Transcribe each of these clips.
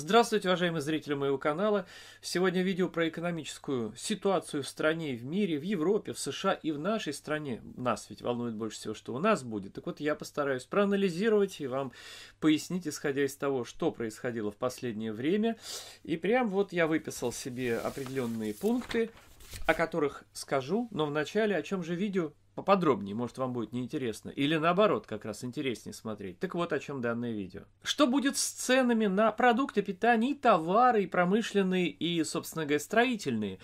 Здравствуйте, уважаемые зрители моего канала! Сегодня видео про экономическую ситуацию в стране и в мире, в Европе, в США и в нашей стране. Нас ведь волнует больше всего, что у нас будет. Так вот, я постараюсь проанализировать и вам пояснить, исходя из того, что происходило в последнее время. И прям вот я выписал себе определенные пункты, о которых скажу, но вначале о чем же видео поподробнее, может вам будет неинтересно. Или наоборот, как раз интереснее смотреть. Так вот о чем данное видео. Что будет с ценами на продукты питания и товары, и промышленные, и, собственно говоря, строительные?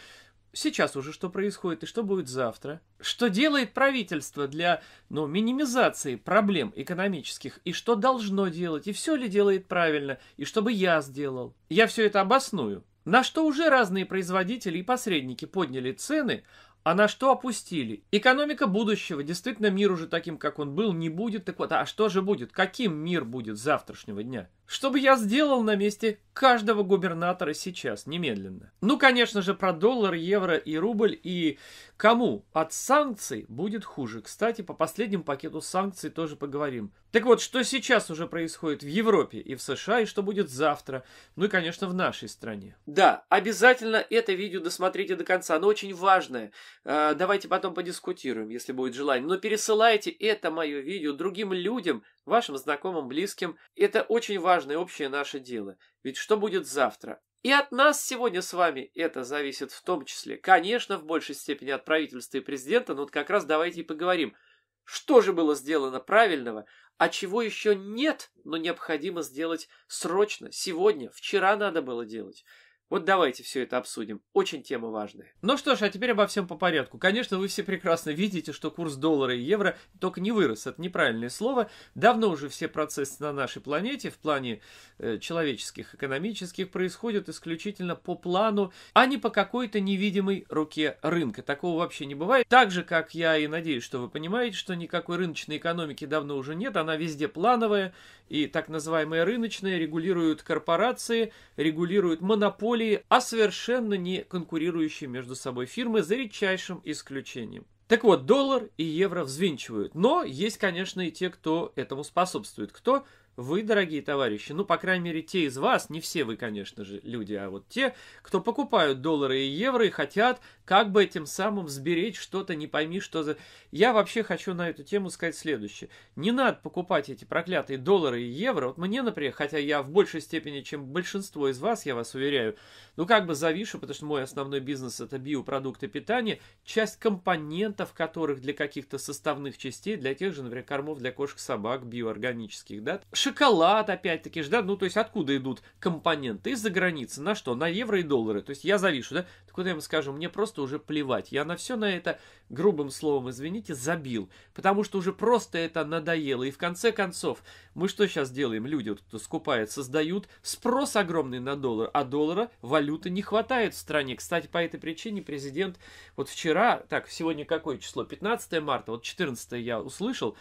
сейчас уже что происходит и что будет завтра, что делает правительство для ну, минимизации проблем экономических, и что должно делать, и все ли делает правильно, и что бы я сделал. Я все это обосную. На что уже разные производители и посредники подняли цены, а на что опустили? Экономика будущего. Действительно, мир уже таким, как он был, не будет. Так вот, а что же будет? Каким мир будет завтрашнего дня? Что бы я сделал на месте каждого губернатора сейчас, немедленно? Ну, конечно же, про доллар, евро и рубль. И кому от санкций будет хуже? Кстати, по последнему пакету санкций тоже поговорим. Так вот, что сейчас уже происходит в Европе и в США, и что будет завтра? Ну и, конечно, в нашей стране. Да, обязательно это видео досмотрите до конца. Оно очень важное. А, давайте потом подискутируем, если будет желание. Но пересылайте это мое видео другим людям, вашим знакомым, близким. Это очень важное общее наше дело. Ведь что будет завтра? И от нас сегодня с вами это зависит в том числе. Конечно, в большей степени от правительства и президента, но вот как раз давайте и поговорим. Что же было сделано правильного, а чего еще нет, но необходимо сделать срочно, сегодня, вчера надо было делать. Вот давайте все это обсудим. Очень тема важная. Ну что ж, а теперь обо всем по порядку. Конечно, вы все прекрасно видите, что курс доллара и евро только не вырос. Это неправильное слово. Давно уже все процессы на нашей планете в плане э, человеческих, экономических происходят исключительно по плану, а не по какой-то невидимой руке рынка. Такого вообще не бывает. Так же, как я и надеюсь, что вы понимаете, что никакой рыночной экономики давно уже нет. Она везде плановая. И так называемая рыночная регулируют корпорации, регулируют монополии монополии, а совершенно не конкурирующие между собой фирмы за редчайшим исключением. Так вот, доллар и евро взвинчивают. Но есть, конечно, и те, кто этому способствует. Кто? Вы, дорогие товарищи, ну, по крайней мере, те из вас, не все вы, конечно же, люди, а вот те, кто покупают доллары и евро и хотят как бы этим самым сберечь что-то, не пойми, что за... Я вообще хочу на эту тему сказать следующее. Не надо покупать эти проклятые доллары и евро. Вот мне, например, хотя я в большей степени, чем большинство из вас, я вас уверяю, ну как бы завишу, потому что мой основной бизнес это биопродукты питания, часть компонентов которых для каких-то составных частей, для тех же, например, кормов для кошек, собак, биоорганических, да. Шоколад, опять-таки, да, ну то есть откуда идут компоненты? Из-за границы. На что? На евро и доллары. То есть я завишу, да куда мы скажу? мне просто уже плевать. Я на все на это, грубым словом, извините, забил. Потому что уже просто это надоело. И в конце концов, мы что сейчас делаем? Люди, вот, кто скупает, создают спрос огромный на доллар, а доллара валюты не хватает в стране. Кстати, по этой причине президент вот вчера, так, сегодня какое число? 15 марта, вот 14 я услышал,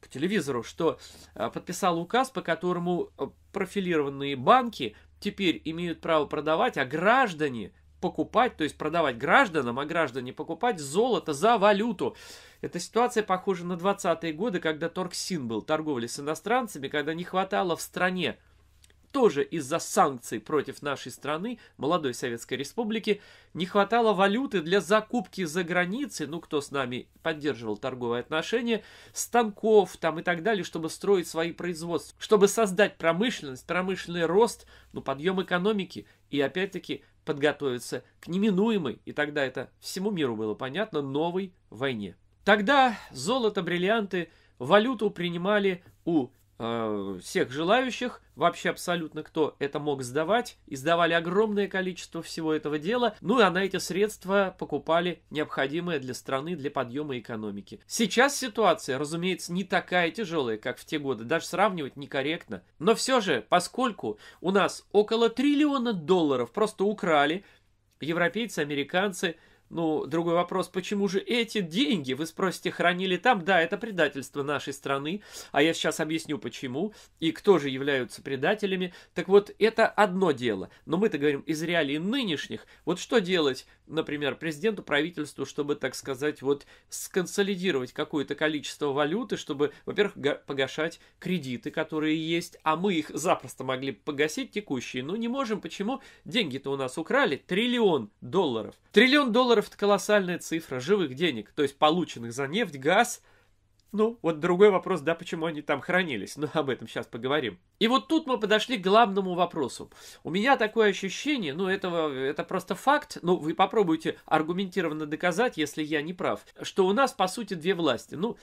по телевизору, что а, подписал указ, по которому а, профилированные банки теперь имеют право продавать, а граждане покупать, то есть продавать гражданам, а граждане покупать золото за валюту. Эта ситуация похожа на 20-е годы, когда торксин был, торговля с иностранцами, когда не хватало в стране тоже из-за санкций против нашей страны, молодой Советской Республики, не хватало валюты для закупки за границей, ну, кто с нами поддерживал торговые отношения, станков там и так далее, чтобы строить свои производства, чтобы создать промышленность, промышленный рост, ну, подъем экономики и, опять-таки, подготовиться к неминуемой, и тогда это всему миру было понятно, новой войне. Тогда золото, бриллианты, валюту принимали у Э, всех желающих, вообще абсолютно кто это мог сдавать. Издавали огромное количество всего этого дела, ну и на эти средства покупали необходимое для страны, для подъема экономики. Сейчас ситуация, разумеется, не такая тяжелая, как в те годы, даже сравнивать некорректно. Но все же, поскольку у нас около триллиона долларов просто украли, европейцы, американцы – ну, другой вопрос, почему же эти деньги, вы спросите, хранили там? Да, это предательство нашей страны, а я сейчас объясню почему и кто же являются предателями. Так вот, это одно дело, но мы-то говорим из реалий нынешних. Вот что делать, например, президенту, правительству, чтобы, так сказать, вот сконсолидировать какое-то количество валюты, чтобы, во-первых, погашать кредиты, которые есть, а мы их запросто могли погасить текущие, но не можем. Почему? Деньги-то у нас украли триллион долларов. Триллион долларов Калоров это колоссальная цифра живых денег, то есть полученных за нефть, газ. Ну, вот другой вопрос, да, почему они там хранились, но ну, об этом сейчас поговорим. И вот тут мы подошли к главному вопросу. У меня такое ощущение, ну, этого, это просто факт, ну, вы попробуйте аргументированно доказать, если я не прав, что у нас, по сути, две власти. Ну,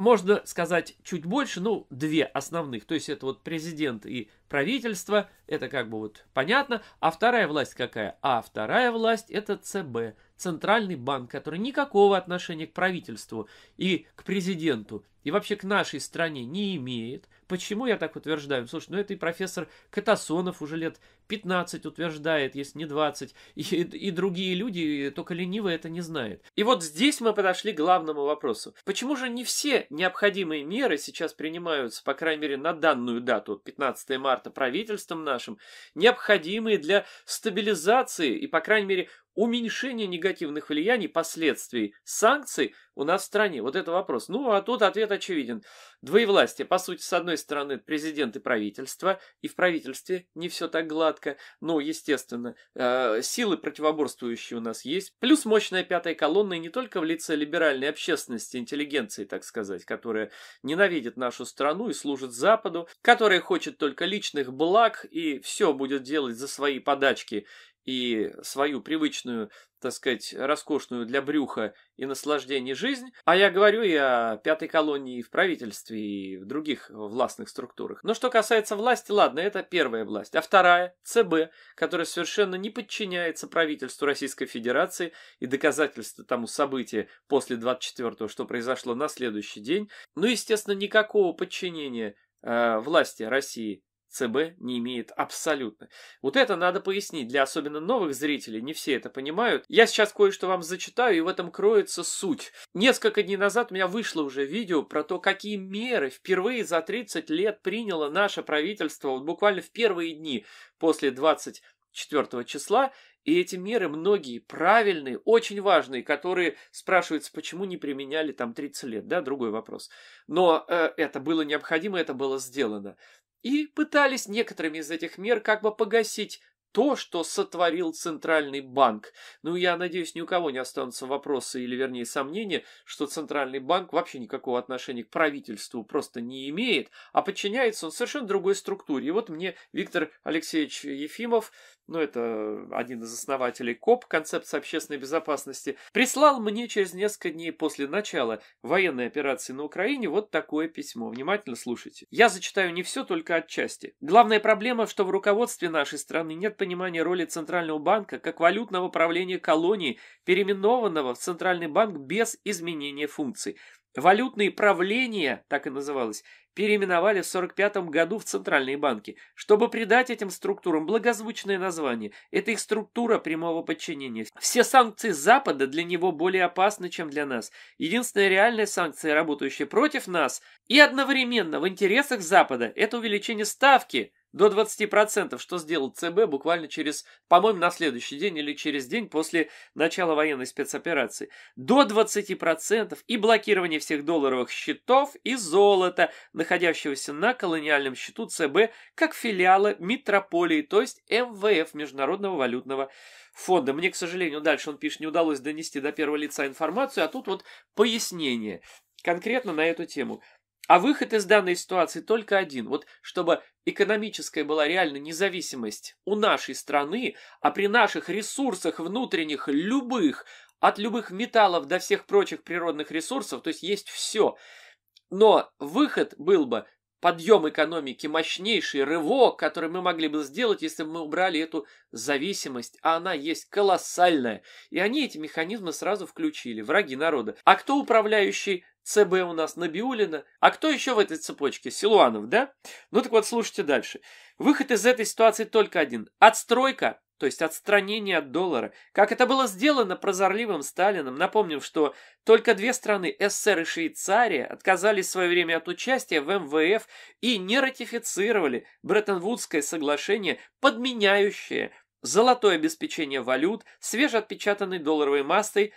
можно сказать чуть больше, ну, две основных. То есть это вот президент и правительство, это как бы вот понятно. А вторая власть какая? А вторая власть это ЦБ, Центральный банк, который никакого отношения к правительству и к президенту, и вообще к нашей стране не имеет. Почему я так утверждаю? Слушай, ну это и профессор Катасонов уже лет 15 утверждает, если не 20, и, и другие люди, только ленивый это не знает. И вот здесь мы подошли к главному вопросу. Почему же не все необходимые меры сейчас принимаются, по крайней мере, на данную дату, 15 марта, правительством нашим, необходимые для стабилизации и, по крайней мере, уменьшение негативных влияний, последствий санкций у нас в стране? Вот это вопрос. Ну, а тут ответ очевиден. Двоевластие. По сути, с одной стороны, президент и правительство, и в правительстве не все так гладко. Но, естественно, э, силы противоборствующие у нас есть. Плюс мощная пятая колонна, и не только в лице либеральной общественности, интеллигенции, так сказать, которая ненавидит нашу страну и служит Западу, которая хочет только личных благ и все будет делать за свои подачки и свою привычную, так сказать, роскошную для брюха и наслаждений жизнь, а я говорю и о пятой колонии в правительстве и в других властных структурах. Но что касается власти, ладно, это первая власть, а вторая – ЦБ, которая совершенно не подчиняется правительству Российской Федерации и доказательство тому события после 24-го, что произошло на следующий день. Ну, естественно, никакого подчинения э, власти России ЦБ не имеет абсолютно. Вот это надо пояснить. Для особенно новых зрителей не все это понимают. Я сейчас кое-что вам зачитаю, и в этом кроется суть. Несколько дней назад у меня вышло уже видео про то, какие меры впервые за 30 лет приняло наше правительство вот буквально в первые дни после 24 числа. И эти меры многие правильные, очень важные, которые спрашиваются, почему не применяли там 30 лет, да, другой вопрос. Но э, это было необходимо, это было сделано и пытались некоторыми из этих мер как бы погасить то, что сотворил Центральный банк. Ну, я надеюсь, ни у кого не останутся вопросы или, вернее, сомнения, что Центральный банк вообще никакого отношения к правительству просто не имеет, а подчиняется он совершенно другой структуре. И вот мне Виктор Алексеевич Ефимов ну это один из основателей КОП, концепции общественной безопасности, прислал мне через несколько дней после начала военной операции на Украине вот такое письмо. Внимательно слушайте. Я зачитаю не все, только отчасти. Главная проблема, что в руководстве нашей страны нет понимания роли Центрального банка как валютного правления колонии, переименованного в Центральный банк без изменения функций. Валютные правления, так и называлось, переименовали в 1945 году в центральные банки, чтобы придать этим структурам благозвучное название. Это их структура прямого подчинения. Все санкции Запада для него более опасны, чем для нас. Единственная реальная санкция, работающая против нас и одновременно в интересах Запада, это увеличение ставки – до 20%, что сделал ЦБ буквально через, по-моему, на следующий день или через день после начала военной спецоперации. До 20% и блокирование всех долларовых счетов и золота, находящегося на колониальном счету ЦБ, как филиала Метрополии, то есть МВФ Международного валютного фонда. Мне, к сожалению, дальше он пишет, не удалось донести до первого лица информацию, а тут вот пояснение конкретно на эту тему. А выход из данной ситуации только один. Вот чтобы экономическая была реально независимость у нашей страны, а при наших ресурсах внутренних, любых, от любых металлов до всех прочих природных ресурсов, то есть есть все. Но выход был бы подъем экономики, мощнейший рывок, который мы могли бы сделать, если бы мы убрали эту зависимость, а она есть колоссальная. И они эти механизмы сразу включили, враги народа. А кто управляющий ЦБ у нас, Набиулина. А кто еще в этой цепочке? Силуанов, да? Ну так вот, слушайте дальше. Выход из этой ситуации только один. Отстройка, то есть отстранение от доллара. Как это было сделано прозорливым Сталином. Напомним, что только две страны, СССР и Швейцария, отказались в свое время от участия в МВФ и не ратифицировали Бреттон-Вудское соглашение, подменяющее золотое обеспечение валют, свежеотпечатанной долларовой массой,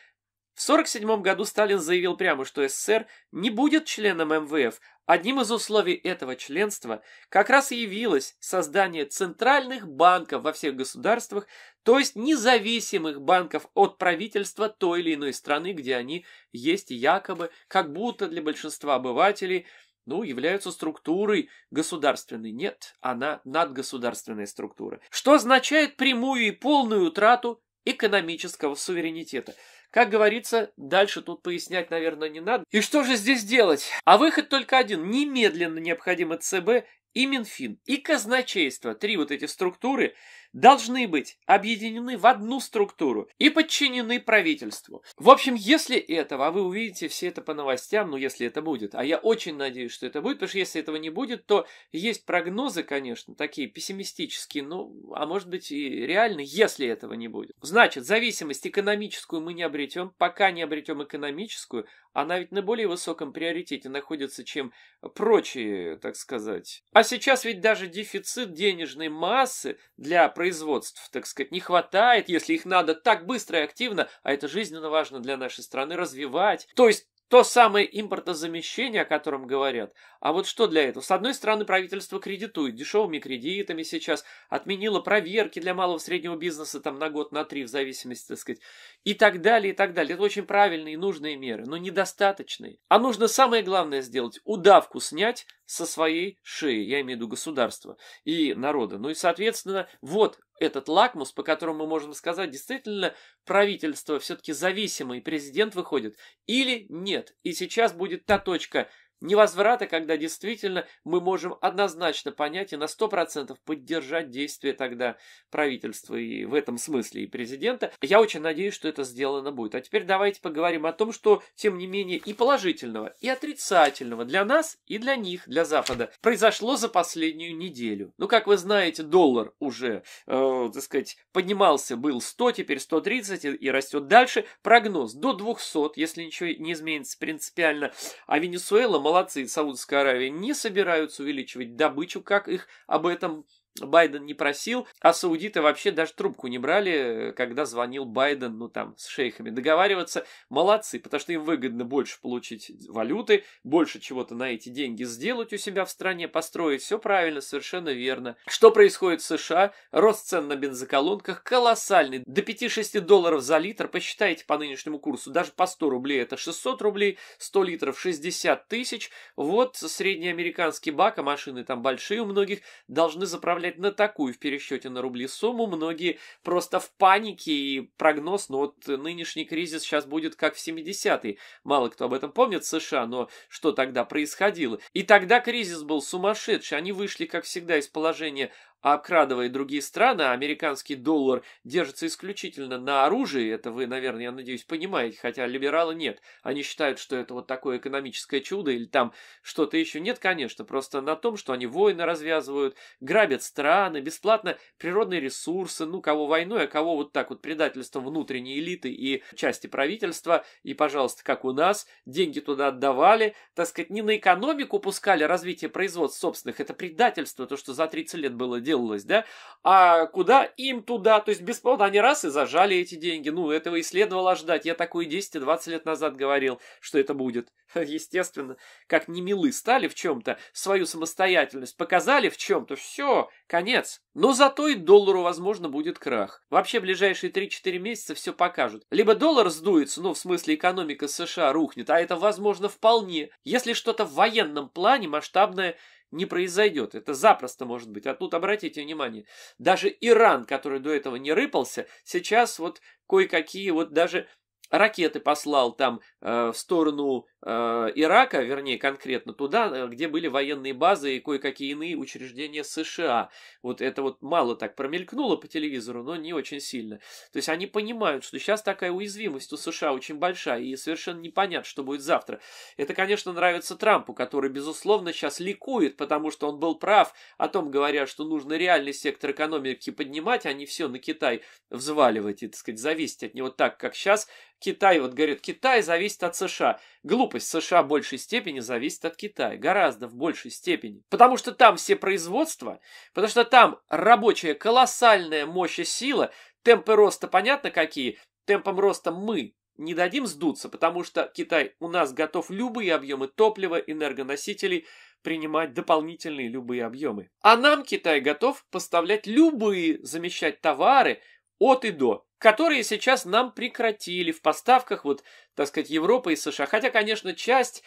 в 1947 году Сталин заявил прямо, что СССР не будет членом МВФ. Одним из условий этого членства как раз и явилось создание центральных банков во всех государствах, то есть независимых банков от правительства той или иной страны, где они есть якобы, как будто для большинства обывателей, ну, являются структурой государственной. Нет, она надгосударственная структура. Что означает прямую и полную утрату экономического суверенитета. Как говорится, дальше тут пояснять, наверное, не надо. И что же здесь делать? А выход только один. Немедленно необходимо ЦБ и Минфин, и казначейство, три вот эти структуры, должны быть объединены в одну структуру и подчинены правительству. В общем, если этого, а вы увидите все это по новостям, ну если это будет, а я очень надеюсь, что это будет, потому что если этого не будет, то есть прогнозы, конечно, такие пессимистические, ну, а может быть и реально, если этого не будет. Значит, зависимость экономическую мы не обретем, пока не обретем экономическую, она ведь на более высоком приоритете находится, чем прочие, так сказать. А сейчас ведь даже дефицит денежной массы для производств, так сказать, не хватает, если их надо так быстро и активно, а это жизненно важно для нашей страны, развивать. То есть то самое импортозамещение, о котором говорят. А вот что для этого? С одной стороны, правительство кредитует дешевыми кредитами сейчас, отменило проверки для малого и среднего бизнеса там на год, на три, в зависимости, так сказать, и так далее, и так далее. Это очень правильные и нужные меры, но недостаточные. А нужно самое главное сделать – удавку снять со своей шеи, я имею в виду государства и народа. Ну и, соответственно, вот этот лакмус, по которому мы можем сказать, действительно правительство все-таки зависимо и президент выходит, или нет. И сейчас будет та точка, невозврата, когда действительно мы можем однозначно понять и на 100% поддержать действия тогда правительства и в этом смысле и президента. Я очень надеюсь, что это сделано будет. А теперь давайте поговорим о том, что, тем не менее, и положительного, и отрицательного для нас и для них, для Запада, произошло за последнюю неделю. Ну, как вы знаете, доллар уже, э, так сказать, поднимался, был 100, теперь 130 и растет дальше. Прогноз до 200, если ничего не изменится принципиально. А Венесуэла, Малайцы Саудовская Аравия не собираются увеличивать добычу, как их об этом Байден не просил, а саудиты вообще даже трубку не брали, когда звонил Байден, ну там, с шейхами. Договариваться молодцы, потому что им выгодно больше получить валюты, больше чего-то на эти деньги сделать у себя в стране, построить. Все правильно, совершенно верно. Что происходит в США? Рост цен на бензоколонках колоссальный. До 5-6 долларов за литр, посчитайте по нынешнему курсу, даже по 100 рублей это 600 рублей, 100 литров 60 тысяч. Вот средний американский бак, а машины там большие у многих, должны заправлять оставлять на такую в пересчете на рубли сумму. Многие просто в панике и прогноз, ну вот нынешний кризис сейчас будет как в 70-е. Мало кто об этом помнит в США, но что тогда происходило? И тогда кризис был сумасшедший. Они вышли, как всегда, из положения а обкрадывая другие страны, а американский доллар держится исключительно на оружии, это вы, наверное, я надеюсь, понимаете, хотя либералы нет. Они считают, что это вот такое экономическое чудо или там что-то еще. Нет, конечно, просто на том, что они войны развязывают, грабят страны, бесплатно природные ресурсы, ну, кого войной, а кого вот так вот предательством внутренней элиты и части правительства. И, пожалуйста, как у нас, деньги туда отдавали, так сказать, не на экономику пускали а развитие производств собственных, это предательство, то, что за 30 лет было дело делалось, да, а куда им туда, то есть бесплатно они раз и зажали эти деньги, ну, этого и следовало ждать, я такое 10-20 лет назад говорил, что это будет, естественно, как не милы стали в чем-то, свою самостоятельность показали в чем-то, все, конец. Но зато и доллару, возможно, будет крах. Вообще, ближайшие 3-4 месяца все покажут. Либо доллар сдуется, ну, в смысле, экономика США рухнет, а это возможно вполне, если что-то в военном плане масштабное не произойдет. Это запросто может быть. А тут обратите внимание, даже Иран, который до этого не рыпался, сейчас вот кое-какие вот даже ракеты послал там э, в сторону э, Ирака, вернее, конкретно туда, э, где были военные базы и кое-какие иные учреждения США. Вот это вот мало так промелькнуло по телевизору, но не очень сильно. То есть они понимают, что сейчас такая уязвимость у США очень большая, и совершенно непонятно, что будет завтра. Это, конечно, нравится Трампу, который, безусловно, сейчас ликует, потому что он был прав о том, говоря, что нужно реальный сектор экономики поднимать, а не все на Китай взваливать и, так сказать, зависеть от него так, как сейчас Китай, вот говорят, Китай зависит от США. Глупость США в большей степени зависит от Китая, гораздо в большей степени. Потому что там все производства, потому что там рабочая колоссальная мощь и сила, темпы роста понятно какие, темпом роста мы не дадим сдуться, потому что Китай у нас готов любые объемы топлива, энергоносителей принимать дополнительные любые объемы. А нам Китай готов поставлять любые, замещать товары от и до которые сейчас нам прекратили в поставках, вот, так сказать, Европы и США. Хотя, конечно, часть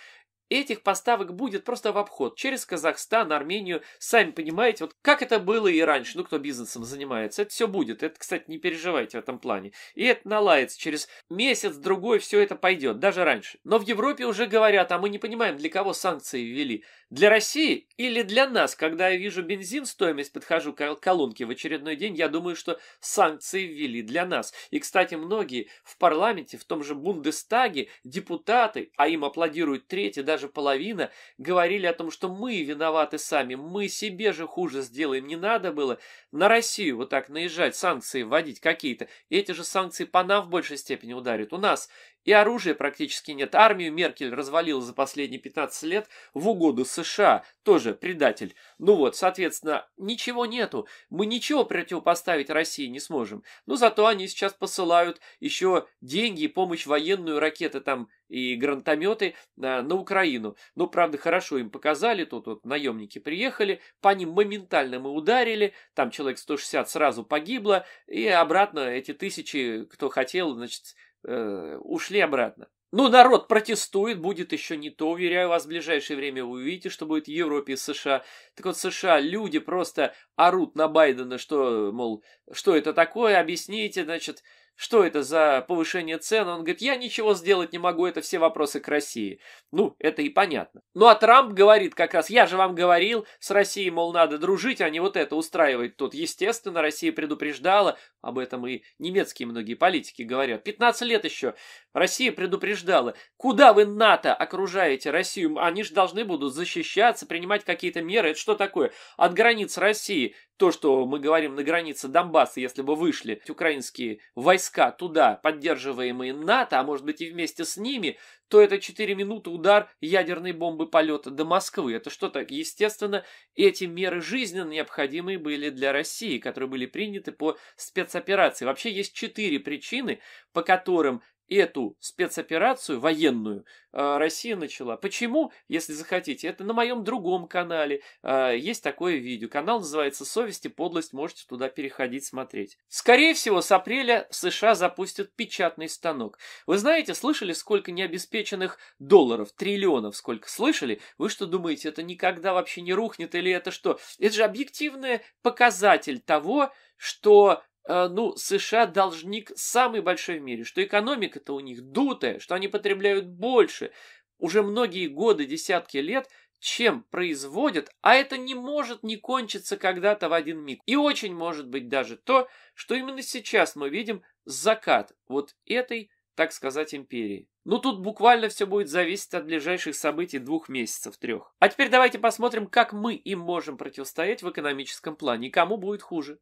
Этих поставок будет просто в обход, через Казахстан, Армению. Сами понимаете, вот как это было и раньше, ну кто бизнесом занимается, это все будет. Это, кстати, не переживайте в этом плане. И это наладится, через месяц-другой все это пойдет, даже раньше. Но в Европе уже говорят, а мы не понимаем, для кого санкции ввели. Для России или для нас? Когда я вижу бензин, стоимость, подхожу к колонке в очередной день, я думаю, что санкции ввели для нас. И, кстати, многие в парламенте, в том же Бундестаге, депутаты, а им аплодируют третьи, да даже половина, говорили о том, что мы виноваты сами, мы себе же хуже сделаем, не надо было на Россию вот так наезжать, санкции вводить какие-то. Эти же санкции по нам в большей степени ударят. У нас и оружия практически нет. Армию Меркель развалила за последние 15 лет в угоду США. Тоже предатель. Ну вот, соответственно, ничего нету. Мы ничего противопоставить России не сможем. Но зато они сейчас посылают еще деньги и помощь военную, ракеты там и гранатометы на, на Украину. Ну, правда, хорошо им показали. Тут вот наемники приехали. По ним моментально мы ударили. Там человек 160 сразу погибло. И обратно эти тысячи, кто хотел, значит, Э, ушли обратно. Ну, народ протестует, будет еще не то, уверяю вас, в ближайшее время вы увидите, что будет в Европе и США. Так вот, США люди просто орут на Байдена, что, мол, что это такое, объясните, значит, что это за повышение цен? Он говорит, я ничего сделать не могу, это все вопросы к России. Ну, это и понятно. Ну, а Трамп говорит как раз, я же вам говорил, с Россией, мол, надо дружить, а не вот это устраивать тут. Естественно, Россия предупреждала, об этом и немецкие многие политики говорят. 15 лет еще Россия предупреждала, куда вы НАТО окружаете Россию, они же должны будут защищаться, принимать какие-то меры. Это что такое? От границ России то, что мы говорим на границе Донбасса, если бы вышли украинские войска туда, поддерживаемые НАТО, а может быть и вместе с ними, то это 4 минуты удар ядерной бомбы полета до Москвы. Это что-то, естественно, эти меры жизненно необходимые были для России, которые были приняты по спецоперации. Вообще есть четыре причины, по которым эту спецоперацию военную а, Россия начала. Почему, если захотите, это на моем другом канале а, есть такое видео. Канал называется «Совесть и подлость», можете туда переходить, смотреть. Скорее всего, с апреля США запустят печатный станок. Вы знаете, слышали, сколько необеспеченных долларов, триллионов, сколько слышали? Вы что думаете, это никогда вообще не рухнет или это что? Это же объективный показатель того, что Э, ну, США должник самый большой в мире, что экономика-то у них дутая, что они потребляют больше уже многие годы, десятки лет, чем производят, а это не может не кончиться когда-то в один миг. И очень может быть даже то, что именно сейчас мы видим закат вот этой, так сказать, империи. Ну тут буквально все будет зависеть от ближайших событий двух месяцев, трех. А теперь давайте посмотрим, как мы им можем противостоять в экономическом плане и кому будет хуже.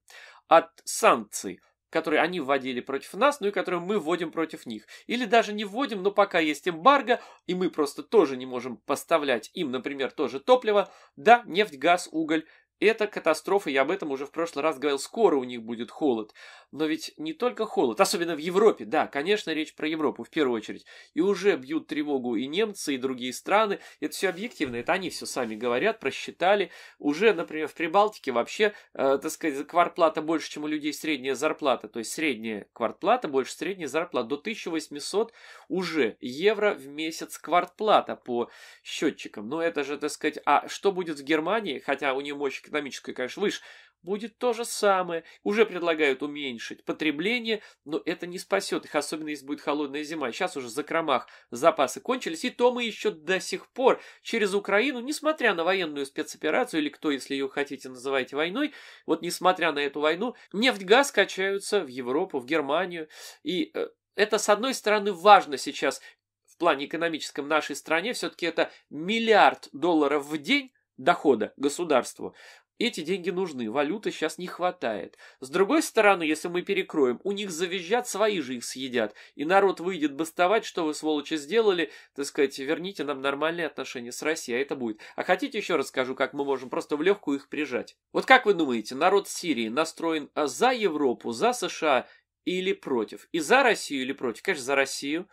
От санкций, которые они вводили против нас, ну и которые мы вводим против них. Или даже не вводим, но пока есть эмбарго, и мы просто тоже не можем поставлять им, например, тоже топливо, да, нефть, газ, уголь, это катастрофа, я об этом уже в прошлый раз говорил, скоро у них будет холод. Но ведь не только холод, особенно в Европе, да, конечно, речь про Европу в первую очередь. И уже бьют тревогу и немцы, и другие страны. Это все объективно, это они все сами говорят, просчитали. Уже, например, в Прибалтике вообще, э, так сказать, квартплата больше, чем у людей средняя зарплата. То есть средняя квартплата больше средней зарплаты. До 1800 уже евро в месяц квартплата по счетчикам. Но это же, так сказать, а что будет в Германии, хотя у нее мощь экономическая, конечно, выше, будет то же самое. Уже предлагают уменьшить потребление, но это не спасет их, особенно если будет холодная зима. Сейчас уже в закромах запасы кончились, и то мы еще до сих пор через Украину, несмотря на военную спецоперацию, или кто, если ее хотите, называете войной, вот несмотря на эту войну, нефть, газ качаются в Европу, в Германию, и... Э, это, с одной стороны, важно сейчас в плане экономическом нашей стране все-таки это миллиард долларов в день дохода государству. Эти деньги нужны, валюты сейчас не хватает. С другой стороны, если мы перекроем, у них завизжат, свои же их съедят. И народ выйдет бастовать, что вы, сволочи, сделали, так сказать, верните нам нормальные отношения с Россией, а это будет. А хотите, еще расскажу как мы можем просто в легкую их прижать. Вот как вы думаете, народ Сирии настроен э, за Европу, за США или против? И за Россию или против? Конечно, за Россию.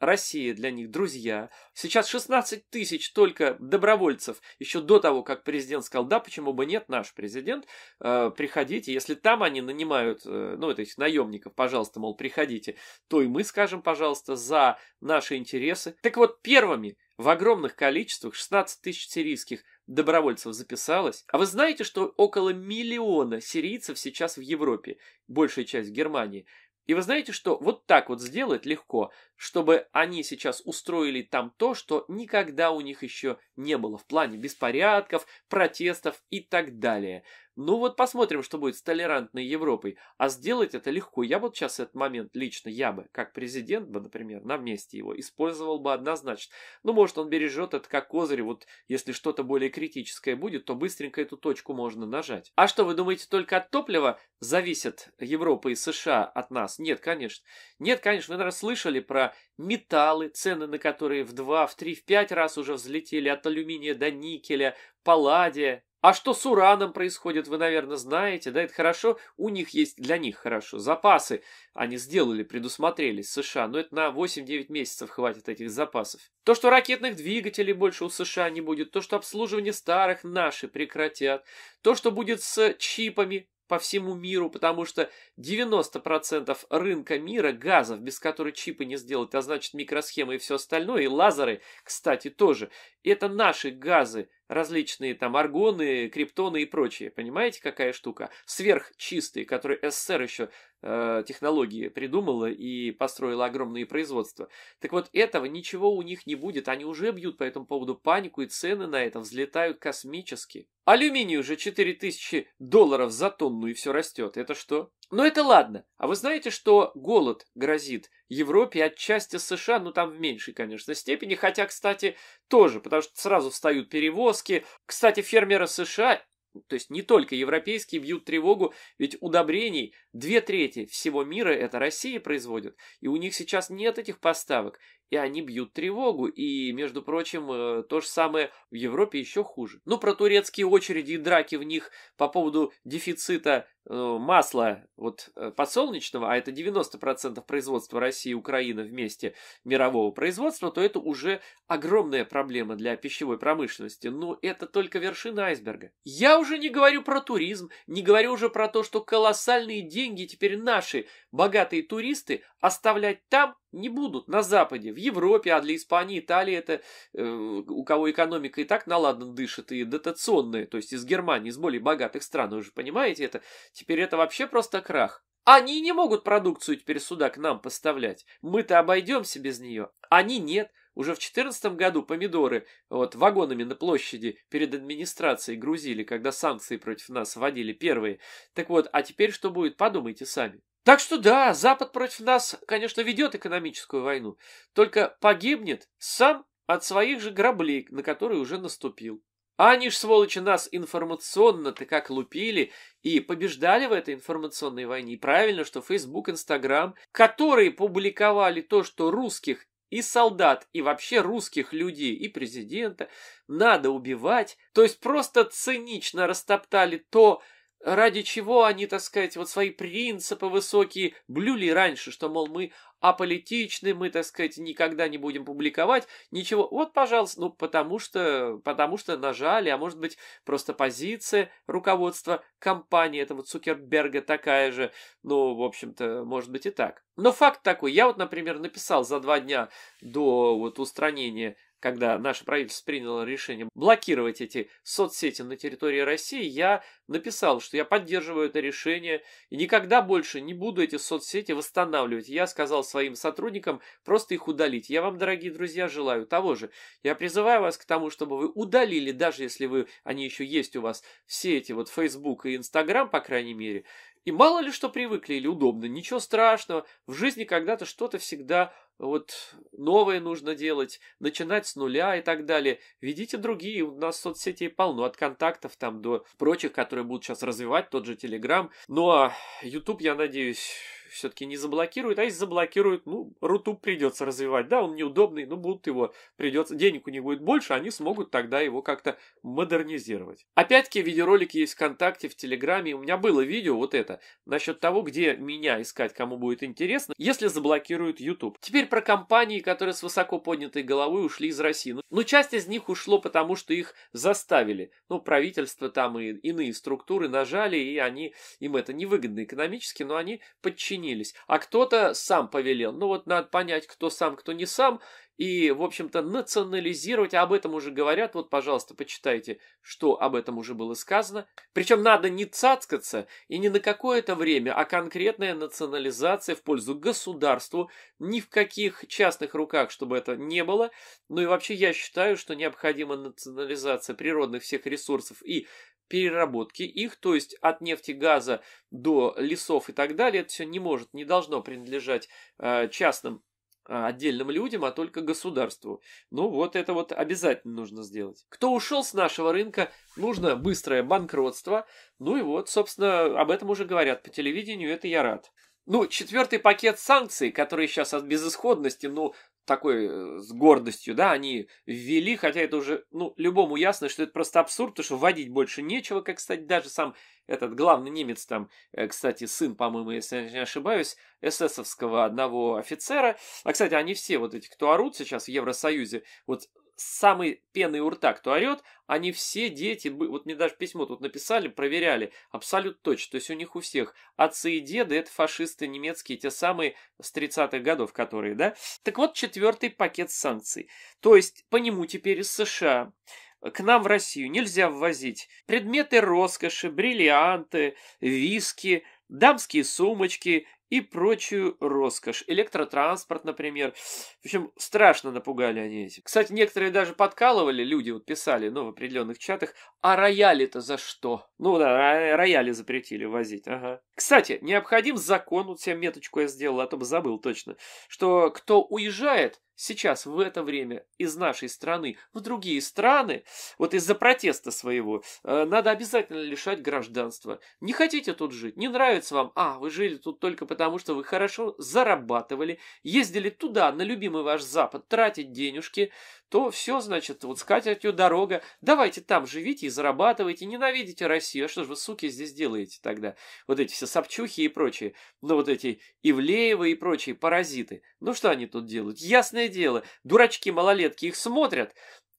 Россия для них друзья. Сейчас 16 тысяч только добровольцев, еще до того, как президент сказал, да, почему бы нет, наш президент, э, приходите, если там они нанимают, э, ну, есть наемников, пожалуйста, мол, приходите, то и мы скажем, пожалуйста, за наши интересы. Так вот, первыми в огромных количествах 16 тысяч сирийских добровольцев записалось. А вы знаете, что около миллиона сирийцев сейчас в Европе, большая часть в Германии – и вы знаете, что вот так вот сделать легко, чтобы они сейчас устроили там то, что никогда у них еще не было в плане беспорядков, протестов и так далее. Ну вот посмотрим, что будет с толерантной Европой. А сделать это легко. Я вот сейчас этот момент лично, я бы, как президент бы, например, на месте его, использовал бы однозначно. Ну, может, он бережет это как козырь. Вот если что-то более критическое будет, то быстренько эту точку можно нажать. А что, вы думаете, только от топлива зависят Европа и США от нас? Нет, конечно. Нет, конечно, вы, наверное, слышали про металлы, цены на которые в 2, в 3, в 5 раз уже взлетели от алюминия до никеля, палладия, а что с ураном происходит, вы, наверное, знаете, да, это хорошо, у них есть, для них хорошо, запасы они сделали, предусмотрели США, но это на 8-9 месяцев хватит этих запасов. То, что ракетных двигателей больше у США не будет, то, что обслуживание старых наши прекратят, то, что будет с чипами, по всему миру, потому что 90% рынка мира газов, без которых чипы не сделать, а значит микросхемы и все остальное, и лазеры, кстати, тоже, это наши газы, различные там аргоны, криптоны и прочие, Понимаете, какая штука? Сверхчистые, которые СССР еще э, технологии придумала и построила огромные производства. Так вот, этого ничего у них не будет. Они уже бьют по этому поводу панику, и цены на это взлетают космически. Алюминий уже 4000 долларов за тонну, и все растет. Это что? Но ну, это ладно. А вы знаете, что голод грозит Европе, отчасти США, ну там в меньшей, конечно, степени, хотя, кстати, тоже, потому что сразу встают перевозки. Кстати, фермеры США, то есть не только европейские, бьют тревогу, ведь удобрений две трети всего мира это Россия производит, и у них сейчас нет этих поставок, и они бьют тревогу. И, между прочим, э, то же самое в Европе еще хуже. Ну, про турецкие очереди и драки в них по поводу дефицита э, масла вот э, подсолнечного, а это 90% производства России и Украины вместе мирового производства, то это уже огромная проблема для пищевой промышленности. Но ну, это только вершина айсберга. Я уже не говорю про туризм, не говорю уже про то, что колоссальные деньги теперь наши богатые туристы оставлять там, не будут на Западе, в Европе, а для Испании, Италии это э, у кого экономика и так наладно дышит, и дотационные, то есть из Германии, из более богатых стран, вы же понимаете это, теперь это вообще просто крах. Они не могут продукцию теперь сюда к нам поставлять, мы-то обойдемся без нее, они нет. Уже в 2014 году помидоры вот, вагонами на площади перед администрацией грузили, когда санкции против нас вводили первые. Так вот, а теперь что будет, подумайте сами. Так что да, Запад против нас, конечно, ведет экономическую войну, только погибнет сам от своих же граблей, на которые уже наступил. А они ж, сволочи, нас информационно-то как лупили и побеждали в этой информационной войне. И правильно, что Facebook, Instagram, которые публиковали то, что русских и солдат, и вообще русских людей, и президента надо убивать. То есть просто цинично растоптали то, ради чего они, так сказать, вот свои принципы высокие блюли раньше, что, мол, мы аполитичны, мы, так сказать, никогда не будем публиковать, ничего. Вот, пожалуйста, ну, потому что, потому что нажали, а может быть, просто позиция руководства компании этого Цукерберга такая же, ну, в общем-то, может быть и так. Но факт такой, я вот, например, написал за два дня до вот устранения когда наше правительство приняло решение блокировать эти соцсети на территории России, я написал, что я поддерживаю это решение и никогда больше не буду эти соцсети восстанавливать. Я сказал своим сотрудникам просто их удалить. Я вам, дорогие друзья, желаю того же. Я призываю вас к тому, чтобы вы удалили, даже если вы, они еще есть у вас, все эти вот Facebook и Instagram, по крайней мере. И мало ли что привыкли или удобно, ничего страшного. В жизни когда-то что-то всегда вот новое нужно делать, начинать с нуля и так далее. Ведите другие, у нас соцсети полно, от контактов там до прочих, которые будут сейчас развивать, тот же Телеграм. Ну а YouTube, я надеюсь, все-таки не заблокируют, а если заблокируют, ну, Рутуб придется развивать. Да, он неудобный, но будут его, придется, денег у них будет больше, они смогут тогда его как-то модернизировать. Опять-таки, видеоролики есть в ВКонтакте, в Телеграме, у меня было видео вот это, насчет того, где меня искать, кому будет интересно, если заблокируют YouTube. Теперь про компании, которые с высоко поднятой головой ушли из России. Ну, ну часть из них ушло, потому что их заставили. Ну, правительство там и иные структуры нажали, и они, им это невыгодно экономически, но они подчинились подчинились, а кто-то сам повелел. Ну вот надо понять, кто сам, кто не сам, и, в общем-то, национализировать, об этом уже говорят, вот, пожалуйста, почитайте, что об этом уже было сказано. Причем надо не цацкаться и не на какое-то время, а конкретная национализация в пользу государству, ни в каких частных руках, чтобы это не было. Ну и вообще я считаю, что необходима национализация природных всех ресурсов и переработки их, то есть от нефти, газа до лесов и так далее, это все не может, не должно принадлежать э, частным э, отдельным людям, а только государству. Ну вот это вот обязательно нужно сделать. Кто ушел с нашего рынка, нужно быстрое банкротство. Ну и вот, собственно, об этом уже говорят по телевидению, это я рад. Ну, четвертый пакет санкций, который сейчас от безысходности, ну, такой э, с гордостью, да, они ввели, хотя это уже, ну, любому ясно, что это просто абсурд, потому что вводить больше нечего, как, кстати, даже сам этот главный немец там, э, кстати, сын, по-моему, если я не ошибаюсь, эсэсовского одного офицера. А, кстати, они все вот эти, кто орут сейчас в Евросоюзе, вот самый пенный у рта, кто орет, они все дети, вот мне даже письмо тут написали, проверяли, абсолютно точно, то есть у них у всех отцы и деды, это фашисты немецкие, те самые с 30-х годов, которые, да? Так вот, четвертый пакет санкций, то есть по нему теперь из США к нам в Россию нельзя ввозить предметы роскоши, бриллианты, виски, дамские сумочки, и прочую роскошь. Электротранспорт, например. В общем, страшно напугали они эти. Кстати, некоторые даже подкалывали, люди вот писали, ну, в определенных чатах, а рояли-то за что? Ну, да, рояли запретили возить, ага. Кстати, необходим закон, вот себе меточку я сделал, а то бы забыл точно, что кто уезжает сейчас в это время из нашей страны в другие страны, вот из-за протеста своего, э, надо обязательно лишать гражданства. Не хотите тут жить, не нравится вам, а, вы жили тут только потому, что вы хорошо зарабатывали, ездили туда, на любимый ваш Запад, тратить денежки, то все, значит, вот с катертью дорога, давайте там живите и зарабатывайте, ненавидите Россию, а что же вы, суки, здесь делаете тогда? Вот эти все Собчухи и прочие, ну вот эти Ивлеевы и прочие паразиты. Ну что они тут делают? Ясное дело, дурачки-малолетки их смотрят,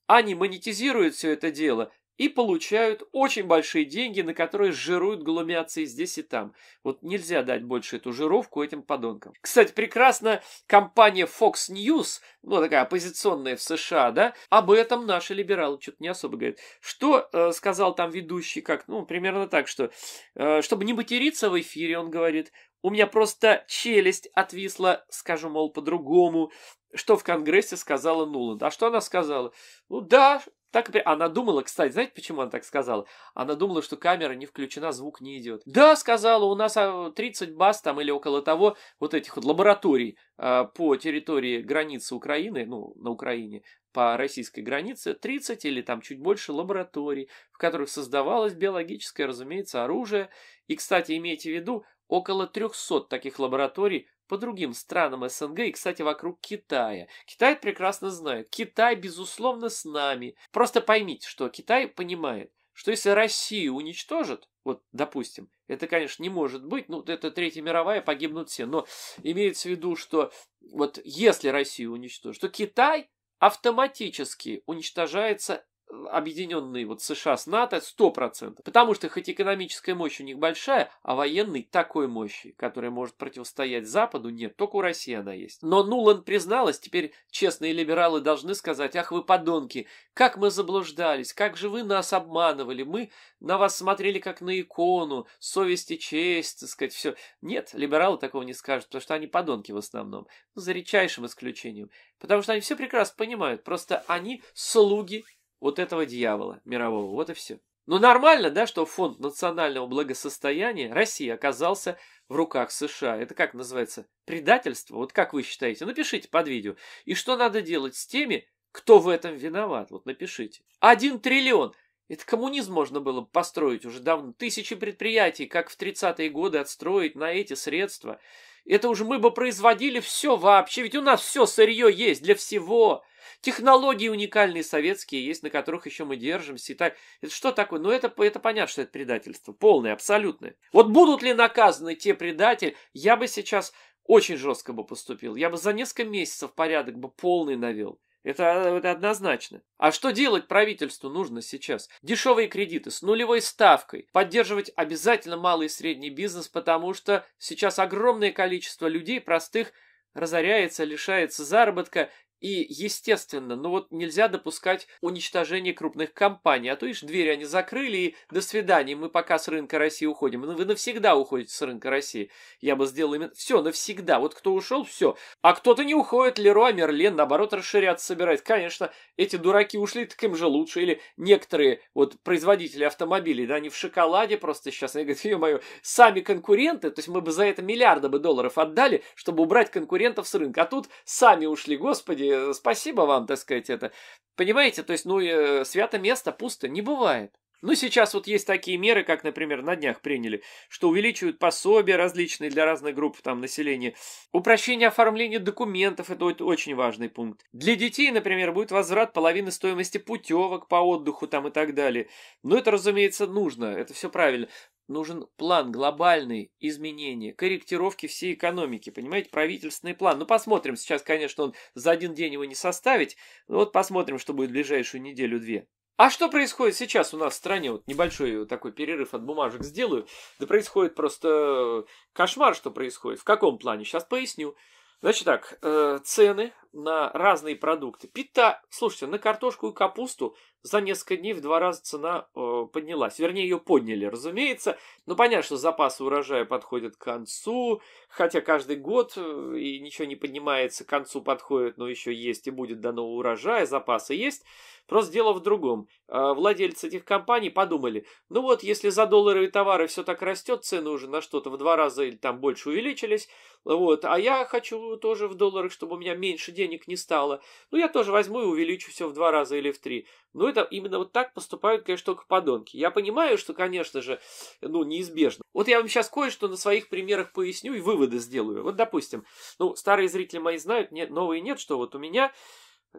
они монетизируют все это дело, и получают очень большие деньги, на которые жируют, глумятся и здесь, и там. Вот нельзя дать больше эту жировку этим подонкам. Кстати, прекрасно компания Fox News, ну такая оппозиционная в США, да, об этом наши либералы что-то не особо говорят. Что э, сказал там ведущий, как, ну, примерно так, что э, чтобы не материться в эфире, он говорит, у меня просто челюсть отвисла, скажу, мол, по-другому, что в Конгрессе сказала Нуланд. А что она сказала? Ну да, так она думала, кстати, знаете, почему она так сказала? Она думала, что камера не включена, звук не идет. Да, сказала, у нас 30 а, баз там или около того, вот этих вот лабораторий э, по территории границы Украины, ну, на Украине, по российской границе, 30 или там чуть больше лабораторий, в которых создавалось биологическое, разумеется, оружие. И, кстати, имейте в виду, около 300 таких лабораторий по другим странам СНГ и, кстати, вокруг Китая. Китай прекрасно знает. Китай, безусловно, с нами. Просто поймите, что Китай понимает, что если Россию уничтожат, вот, допустим, это, конечно, не может быть, ну, это Третья мировая, погибнут все, но имеется в виду, что вот если Россию уничтожат, то Китай автоматически уничтожается объединенные вот США с НАТО 100%. Потому что хоть экономическая мощь у них большая, а военной такой мощи, которая может противостоять Западу, нет, только у России она есть. Но Нулан призналась, теперь честные либералы должны сказать, ах вы подонки, как мы заблуждались, как же вы нас обманывали, мы на вас смотрели как на икону, совесть и честь, так сказать, все. Нет, либералы такого не скажут, потому что они подонки в основном, за редчайшим исключением. Потому что они все прекрасно понимают, просто они слуги вот этого дьявола мирового. Вот и все. Но ну, нормально, да, что фонд национального благосостояния России оказался в руках США. Это как называется? Предательство? Вот как вы считаете? Напишите под видео. И что надо делать с теми, кто в этом виноват? Вот напишите. Один триллион. Это коммунизм можно было построить уже давно. Тысячи предприятий, как в 30-е годы, отстроить на эти средства. Это уже мы бы производили все вообще. Ведь у нас все сырье есть для всего. Технологии уникальные советские есть, на которых еще мы держимся. И так. Это что такое? Ну, это, это понятно, что это предательство. Полное, абсолютное. Вот будут ли наказаны те предатели? Я бы сейчас очень жестко бы поступил. Я бы за несколько месяцев порядок бы полный навел. Это, это однозначно. А что делать правительству нужно сейчас? Дешевые кредиты с нулевой ставкой. Поддерживать обязательно малый и средний бизнес, потому что сейчас огромное количество людей простых разоряется, лишается заработка, и, естественно, ну вот нельзя допускать уничтожение крупных компаний, а то ишь двери они закрыли и до свидания, мы пока с рынка России уходим. Ну вы навсегда уходите с рынка России. Я бы сделал именно... Все, навсегда. Вот кто ушел, все. А кто-то не уходит, Леруа Мерлен, наоборот, расширяться собирать. Конечно, эти дураки ушли, так им же лучше. Или некоторые вот производители автомобилей, да, они в шоколаде просто сейчас. Они говорят, ё-моё, сами конкуренты, то есть мы бы за это миллиарды бы долларов отдали, чтобы убрать конкурентов с рынка. А тут сами ушли, господи, Э, спасибо вам, так сказать, это. Понимаете, то есть, ну, э, свято место пусто не бывает. Ну, сейчас вот есть такие меры, как, например, на днях приняли, что увеличивают пособия различные для разных групп там населения. Упрощение оформления документов – это очень важный пункт. Для детей, например, будет возврат половины стоимости путевок по отдыху там и так далее. Но ну, это, разумеется, нужно, это все правильно нужен план глобальный изменения, корректировки всей экономики, понимаете, правительственный план. Ну, посмотрим, сейчас, конечно, он за один день его не составить, но вот посмотрим, что будет в ближайшую неделю-две. А что происходит сейчас у нас в стране? Вот небольшой такой перерыв от бумажек сделаю. Да происходит просто э, кошмар, что происходит. В каком плане? Сейчас поясню. Значит так, э, цены на разные продукты. Пита, слушайте, на картошку и капусту за несколько дней в два раза цена э, поднялась. Вернее, ее подняли, разумеется. Но ну, понятно, что запасы урожая подходят к концу, хотя каждый год э, и ничего не поднимается, к концу подходит, но еще есть и будет до нового урожая, запасы есть. Просто дело в другом. Э, владельцы этих компаний подумали, ну вот, если за долларовые товары все так растет, цены уже на что-то в два раза или там больше увеличились, вот, а я хочу тоже в долларах, чтобы у меня меньше денег не стало. Ну, я тоже возьму и увеличу все в два раза или в три. Ну, это именно вот так поступают, конечно, только подонки. Я понимаю, что, конечно же, ну, неизбежно. Вот я вам сейчас кое-что на своих примерах поясню и выводы сделаю. Вот, допустим, ну, старые зрители мои знают, нет, новые нет, что вот у меня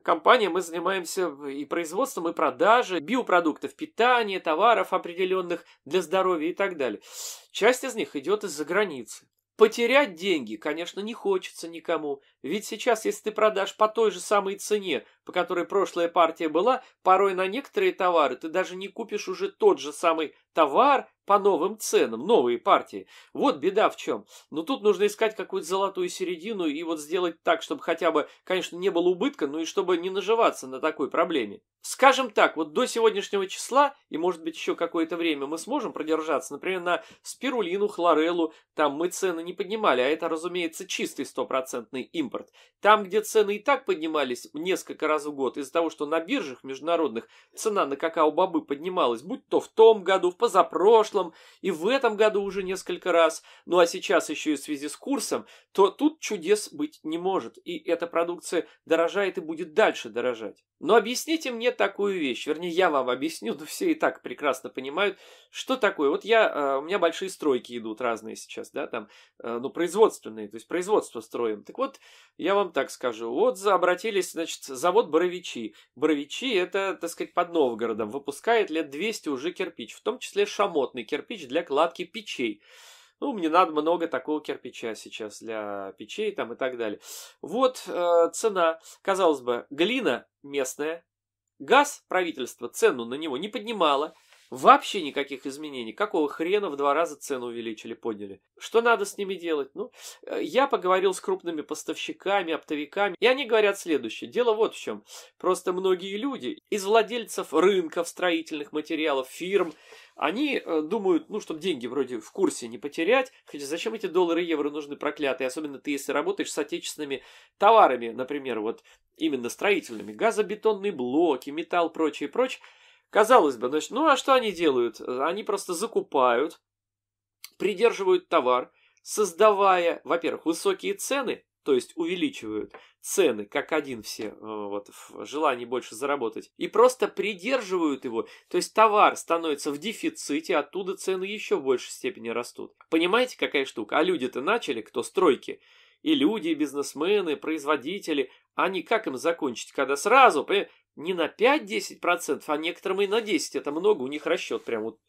компания, мы занимаемся и производством, и продажей биопродуктов питания, товаров определенных для здоровья и так далее. Часть из них идет из-за границы. Потерять деньги, конечно, не хочется никому. Ведь сейчас, если ты продашь по той же самой цене, по которой прошлая партия была, порой на некоторые товары ты даже не купишь уже тот же самый товар по новым ценам, новые партии. Вот беда в чем. Но тут нужно искать какую-то золотую середину и вот сделать так, чтобы хотя бы, конечно, не было убытка, но и чтобы не наживаться на такой проблеме. Скажем так, вот до сегодняшнего числа, и может быть еще какое-то время мы сможем продержаться, например, на спирулину, хлореллу, там мы цены не поднимали, а это, разумеется, чистый стопроцентный импорт импорт. Там, где цены и так поднимались несколько раз в год из-за того, что на биржах международных цена на какао-бобы поднималась, будь то в том году, в позапрошлом и в этом году уже несколько раз, ну а сейчас еще и в связи с курсом, то тут чудес быть не может, и эта продукция дорожает и будет дальше дорожать. Но объясните мне такую вещь, вернее, я вам объясню, но все и так прекрасно понимают, что такое. Вот я, э, у меня большие стройки идут разные сейчас, да, там, э, ну, производственные, то есть производство строим. Так вот, я вам так скажу. Вот за обратились, значит, завод Боровичи. Боровичи – это, так сказать, под Новгородом. Выпускает лет 200 уже кирпич, в том числе шамотный кирпич для кладки печей. Ну, мне надо много такого кирпича сейчас для печей там и так далее. Вот э, цена. Казалось бы, глина местная. Газ правительство цену на него не поднимало – Вообще никаких изменений. Какого хрена в два раза цену увеличили, подняли? Что надо с ними делать? Ну, э, я поговорил с крупными поставщиками, оптовиками, и они говорят следующее. Дело вот в чем. Просто многие люди из владельцев рынков строительных материалов, фирм, они э, думают, ну, чтобы деньги вроде в курсе не потерять, хотя зачем эти доллары и евро нужны проклятые, особенно ты, если работаешь с отечественными товарами, например, вот именно строительными, газобетонные блоки, металл, прочее, прочее, Казалось бы, значит, ну а что они делают? Они просто закупают, придерживают товар, создавая, во-первых, высокие цены, то есть увеличивают цены, как один все, э, вот, в желании больше заработать, и просто придерживают его, то есть товар становится в дефиците, оттуда цены еще в большей степени растут. Понимаете, какая штука? А люди-то начали, кто стройки, и люди, и бизнесмены, и производители, они а как им закончить, когда сразу, не на 5-10%, а некоторым и на 10%. Это много, у них расчет прям вот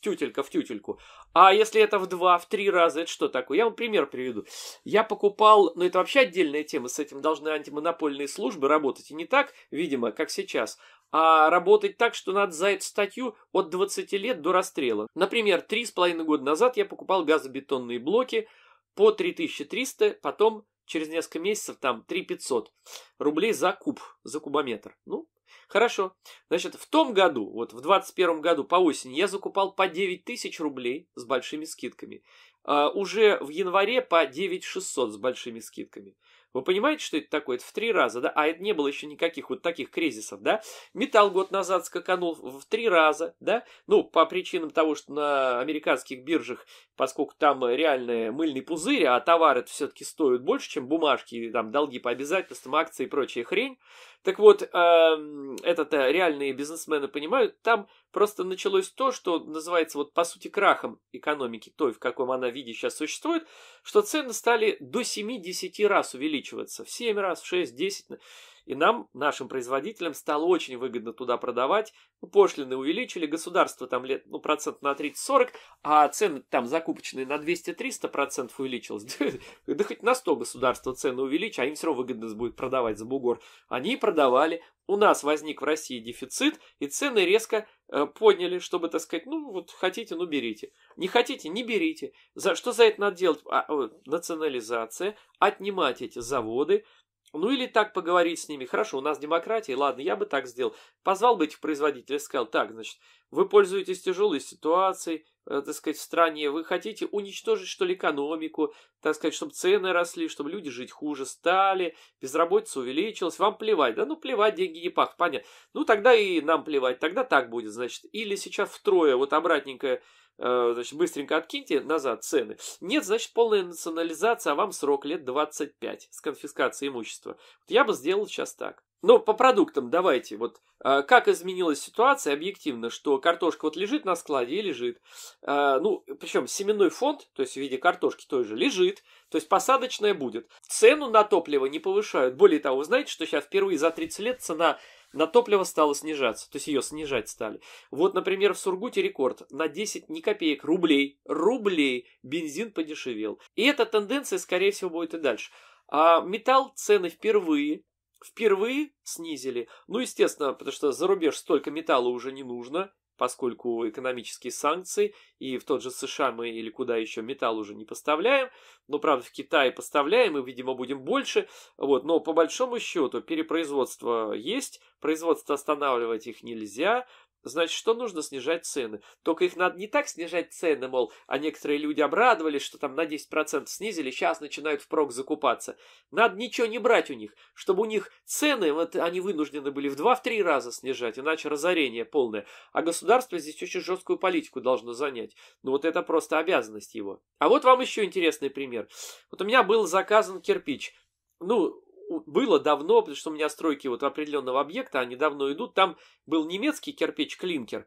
тютелька в тютельку. А если это в два, в три раза, это что такое? Я вам пример приведу. Я покупал, ну это вообще отдельная тема, с этим должны антимонопольные службы работать. И не так, видимо, как сейчас, а работать так, что надо за эту статью от 20 лет до расстрела. Например, три с половиной года назад я покупал газобетонные блоки по 3300, потом через несколько месяцев там 3500 рублей за куб, за кубометр. Ну, Хорошо. Значит, в том году, вот в 21 году по осени, я закупал по 9 тысяч рублей с большими скидками. А уже в январе по 9 600 с большими скидками. Вы понимаете, что это такое? Это в три раза, да? А это не было еще никаких вот таких кризисов, да? Металл год назад скаканул в три раза, да? Ну, по причинам того, что на американских биржах, поскольку там реальные мыльный пузырь, а товары все-таки стоят больше, чем бумажки, там долги по обязательствам, акции и прочая хрень, так вот, эм, этот то э, реальные бизнесмены понимают, там просто началось то, что называется вот по сути крахом экономики, той, в каком она виде сейчас существует, что цены стали до 7-10 раз увеличиваться, в 7 раз, в 6, 10. И нам, нашим производителям, стало очень выгодно туда продавать. Ну, пошлины увеличили, государство там лет, ну, процент на 30-40, а цены там закупочные на 200-300 процентов увеличилось. Да хоть на 100 государство цены увеличить, а им все равно выгодно будет продавать за бугор. Они продавали, у нас возник в России дефицит, и цены резко э, подняли, чтобы, так сказать, ну вот хотите, ну берите. Не хотите, не берите. За, что за это надо делать? А, э, национализация, отнимать эти заводы, ну или так поговорить с ними. Хорошо, у нас демократия, ладно, я бы так сделал. Позвал бы этих производителей, сказал, так, значит, вы пользуетесь тяжелой ситуацией, э, так сказать, в стране, вы хотите уничтожить, что ли, экономику, так сказать, чтобы цены росли, чтобы люди жить хуже стали, безработица увеличилась, вам плевать, да ну плевать, деньги не пахнут, понятно. Ну тогда и нам плевать, тогда так будет, значит, или сейчас втрое, вот обратненькое, Э, значит, быстренько откиньте назад цены. Нет, значит, полная национализация, а вам срок лет 25 с конфискацией имущества. Вот я бы сделал сейчас так. но по продуктам давайте. Вот э, как изменилась ситуация объективно, что картошка вот лежит на складе и лежит. Э, ну, причем семенной фонд, то есть в виде картошки той же, лежит. То есть посадочная будет. Цену на топливо не повышают. Более того, вы знаете, что сейчас впервые за 30 лет цена на топливо стало снижаться, то есть ее снижать стали. Вот, например, в Сургуте рекорд на 10 ни копеек, рублей, рублей бензин подешевел. И эта тенденция, скорее всего, будет и дальше. А металл цены впервые впервые снизили. Ну, естественно, потому что за рубеж столько металла уже не нужно, поскольку экономические санкции, и в тот же США мы или куда еще металл уже не поставляем, но, правда, в Китае поставляем, и, видимо, будем больше, вот, но по большому счету перепроизводство есть, производство останавливать их нельзя, Значит, что нужно снижать цены? Только их надо не так снижать цены, мол, а некоторые люди обрадовались, что там на 10% снизили, сейчас начинают впрок закупаться. Надо ничего не брать у них, чтобы у них цены, вот они вынуждены были в 2-3 раза снижать, иначе разорение полное. А государство здесь очень жесткую политику должно занять. Ну вот это просто обязанность его. А вот вам еще интересный пример. Вот у меня был заказан кирпич. Ну, было давно, потому что у меня стройки вот определенного объекта, они давно идут, там был немецкий кирпич-клинкер,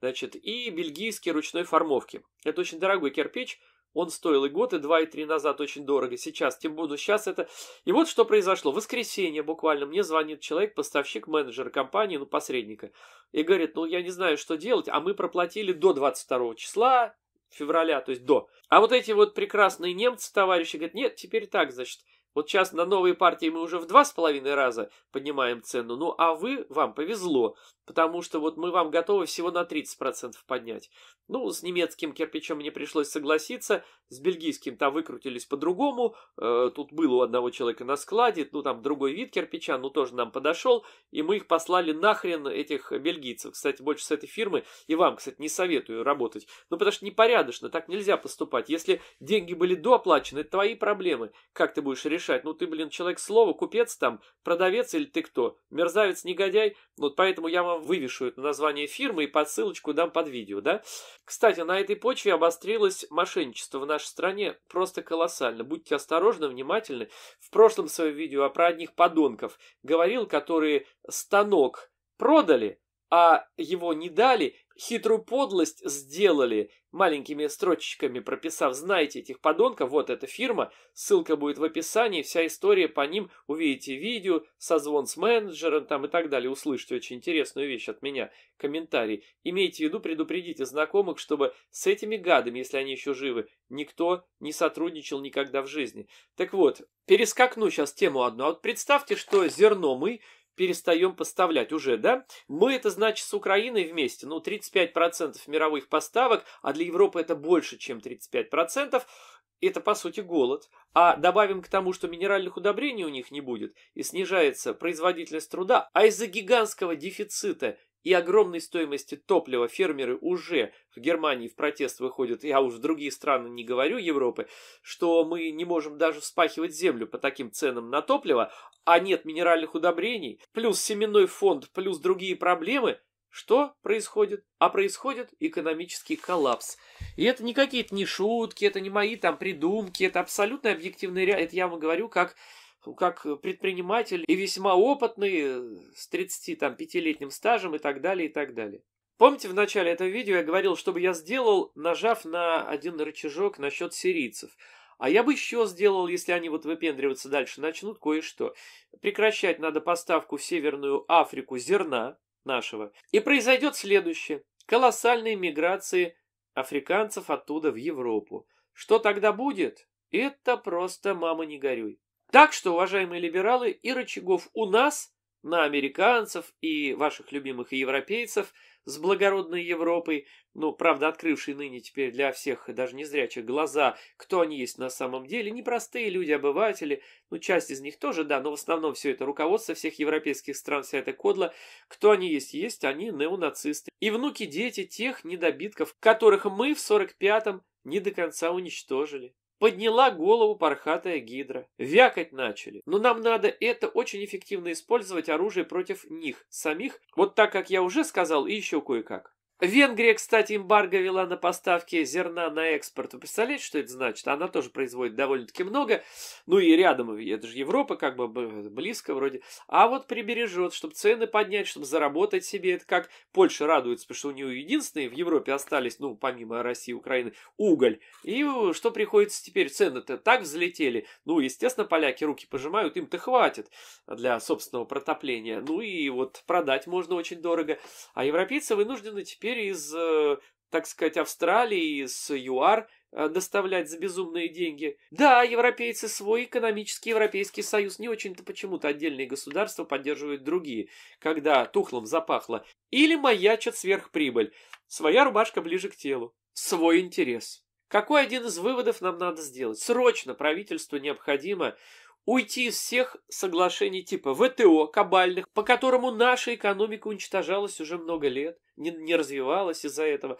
значит, и бельгийский ручной формовки. Это очень дорогой кирпич, он стоил и год, и два, и три назад очень дорого. Сейчас, тем более сейчас это... И вот что произошло. В воскресенье буквально мне звонит человек, поставщик, менеджер компании, ну, посредника, и говорит, ну, я не знаю, что делать, а мы проплатили до 22 числа, февраля, то есть до. А вот эти вот прекрасные немцы, товарищи, говорят, нет, теперь так, значит, вот сейчас на новые партии мы уже в два с половиной раза поднимаем цену, ну а вы, вам повезло, потому что вот мы вам готовы всего на 30% поднять. Ну, с немецким кирпичом мне пришлось согласиться, с бельгийским то выкрутились по-другому, э, тут был у одного человека на складе, ну, там другой вид кирпича, ну, тоже нам подошел, и мы их послали нахрен, этих бельгийцев. Кстати, больше с этой фирмы, и вам, кстати, не советую работать, ну, потому что непорядочно, так нельзя поступать. Если деньги были дооплачены, это твои проблемы, как ты будешь решать? Ну, ты, блин, человек слова, купец там, продавец или ты кто? Мерзавец-негодяй? Вот поэтому я вам вам вывешивают название фирмы и под ссылочку дам под видео, да? Кстати, на этой почве обострилось мошенничество в нашей стране просто колоссально. Будьте осторожны, внимательны. В прошлом своем видео про одних подонков говорил, которые станок продали, а его не дали, хитрую подлость сделали, маленькими строчечками прописав, знаете этих подонков, вот эта фирма, ссылка будет в описании, вся история по ним, увидите видео, созвон с менеджером там и так далее, услышите очень интересную вещь от меня, комментарий. Имейте в виду, предупредите знакомых, чтобы с этими гадами, если они еще живы, никто не сотрудничал никогда в жизни. Так вот, перескакну сейчас тему одну, а вот представьте, что зерно мы перестаем поставлять уже, да? Мы это значит с Украиной вместе, ну 35% мировых поставок, а для Европы это больше, чем 35%, это по сути голод. А добавим к тому, что минеральных удобрений у них не будет, и снижается производительность труда, а из-за гигантского дефицита и огромной стоимости топлива фермеры уже в Германии в протест выходят, я уж в другие страны не говорю Европы, что мы не можем даже вспахивать землю по таким ценам на топливо, а нет минеральных удобрений, плюс семенной фонд, плюс другие проблемы, что происходит? А происходит экономический коллапс. И это не какие-то не шутки, это не мои там придумки, это абсолютно объективная реальность. Это я вам говорю как Э, как предприниматель и весьма опытный, э, с 35-летним стажем и так далее, и так далее. Помните, в начале этого видео я говорил, что бы я сделал, нажав на один рычажок насчет сирийцев. А я бы еще сделал, если они вот выпендриваться дальше начнут, кое-что. Прекращать надо поставку в Северную Африку зерна нашего. И произойдет следующее. Колоссальные миграции африканцев оттуда в Европу. Что тогда будет? Это просто мама не горюй. Так что, уважаемые либералы, и рычагов у нас, на американцев и ваших любимых европейцев с благородной Европой, ну, правда, открывшей ныне теперь для всех даже незрячих глаза, кто они есть на самом деле, непростые люди, обыватели, ну, часть из них тоже, да, но в основном все это руководство всех европейских стран, вся эта кодла, кто они есть, есть они неонацисты. И внуки-дети тех недобитков, которых мы в 45-м не до конца уничтожили. Подняла голову пархатая гидра. Вякать начали. Но нам надо это очень эффективно использовать оружие против них самих. Вот так, как я уже сказал, и еще кое-как. Венгрия, кстати, эмбарго вела на поставки зерна на экспорт. Вы представляете, что это значит? Она тоже производит довольно-таки много. Ну и рядом, это же Европа, как бы близко вроде. А вот прибережет, чтобы цены поднять, чтобы заработать себе. Это как Польша радуется, потому что у нее единственные в Европе остались, ну, помимо России, Украины, уголь. И что приходится теперь? Цены-то так взлетели. Ну, естественно, поляки руки пожимают, им-то хватит для собственного протопления. Ну и вот продать можно очень дорого. А европейцы вынуждены теперь теперь из, э, так сказать, Австралии, из ЮАР э, доставлять за безумные деньги. Да, европейцы свой экономический Европейский Союз не очень-то почему-то отдельные государства поддерживают другие, когда тухлом запахло. Или маячат сверхприбыль. Своя рубашка ближе к телу. Свой интерес. Какой один из выводов нам надо сделать? Срочно правительству необходимо уйти из всех соглашений типа ВТО, кабальных, по которому наша экономика уничтожалась уже много лет, не, не развивалась из-за этого,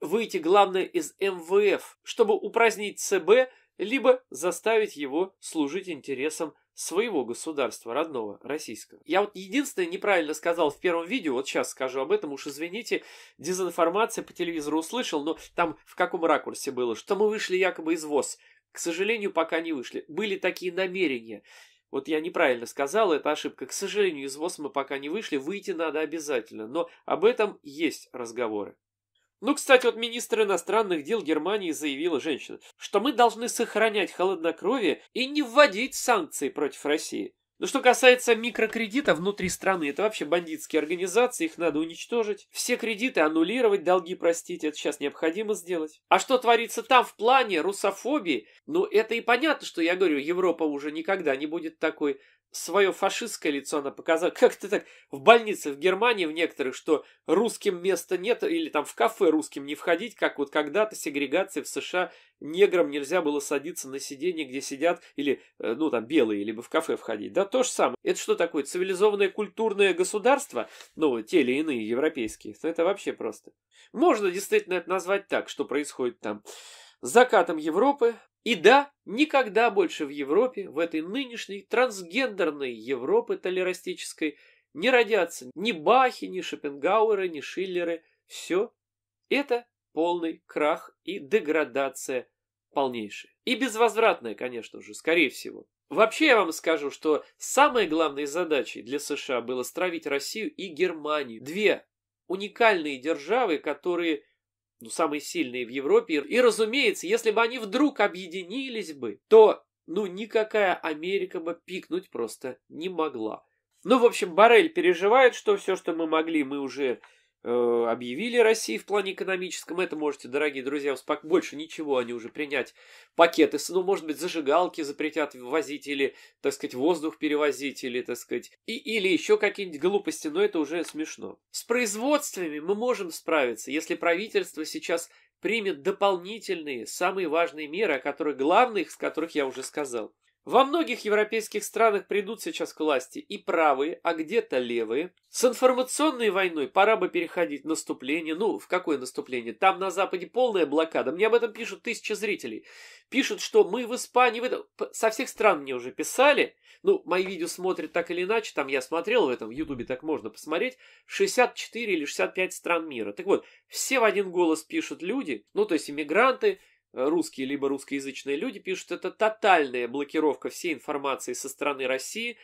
выйти, главное, из МВФ, чтобы упразднить ЦБ, либо заставить его служить интересам своего государства, родного, российского. Я вот единственное неправильно сказал в первом видео, вот сейчас скажу об этом, уж извините, дезинформация по телевизору услышал, но там в каком ракурсе было, что мы вышли якобы из ВОЗ. К сожалению, пока не вышли. Были такие намерения. Вот я неправильно сказал, это ошибка. К сожалению, из ВОЗ мы пока не вышли, выйти надо обязательно. Но об этом есть разговоры. Ну, кстати, вот министр иностранных дел Германии заявила женщина, что мы должны сохранять холоднокровие и не вводить санкции против России. Но ну, что касается микрокредита внутри страны, это вообще бандитские организации, их надо уничтожить. Все кредиты аннулировать, долги простить, это сейчас необходимо сделать. А что творится там в плане русофобии? Ну, это и понятно, что я говорю, Европа уже никогда не будет такой свое фашистское лицо она показала. Как то так в больнице в Германии в некоторых, что русским места нет, или там в кафе русским не входить, как вот когда-то сегрегации в США неграм нельзя было садиться на сиденье, где сидят, или, э, ну там, белые, либо в кафе входить. Да, то же самое. Это что такое? Цивилизованное культурное государство? Ну, те или иные европейские. Ну, это вообще просто. Можно действительно это назвать так, что происходит там. закатом Европы и да, никогда больше в Европе, в этой нынешней трансгендерной Европе толерастической, не родятся ни Бахи, ни Шопенгауэры, ни Шиллеры. Все это полный крах и деградация полнейшая. И безвозвратная, конечно же, скорее всего. Вообще я вам скажу, что самой главной задачей для США было стравить Россию и Германию. Две уникальные державы, которые ну, самые сильные в Европе. И, разумеется, если бы они вдруг объединились бы, то, ну, никакая Америка бы пикнуть просто не могла. Ну, в общем, Барель переживает, что все, что мы могли, мы уже Э, объявили России в плане экономическом. Это можете, дорогие друзья, больше ничего они уже принять. Пакеты, ну, может быть, зажигалки запретят возить или, так сказать, воздух перевозить или, так сказать, и, или еще какие-нибудь глупости, но это уже смешно. С производствами мы можем справиться, если правительство сейчас примет дополнительные, самые важные меры, о которых главных, из которых я уже сказал. Во многих европейских странах придут сейчас к власти и правые, а где-то левые. С информационной войной пора бы переходить в наступление. Ну, в какое наступление? Там на Западе полная блокада. Мне об этом пишут тысячи зрителей. Пишут, что мы в Испании... Со всех стран мне уже писали. Ну, мои видео смотрят так или иначе. Там я смотрел в этом, в Ютубе так можно посмотреть. 64 или 65 стран мира. Так вот, все в один голос пишут люди, ну, то есть иммигранты, русские либо русскоязычные люди пишут, это тотальная блокировка всей информации со стороны России,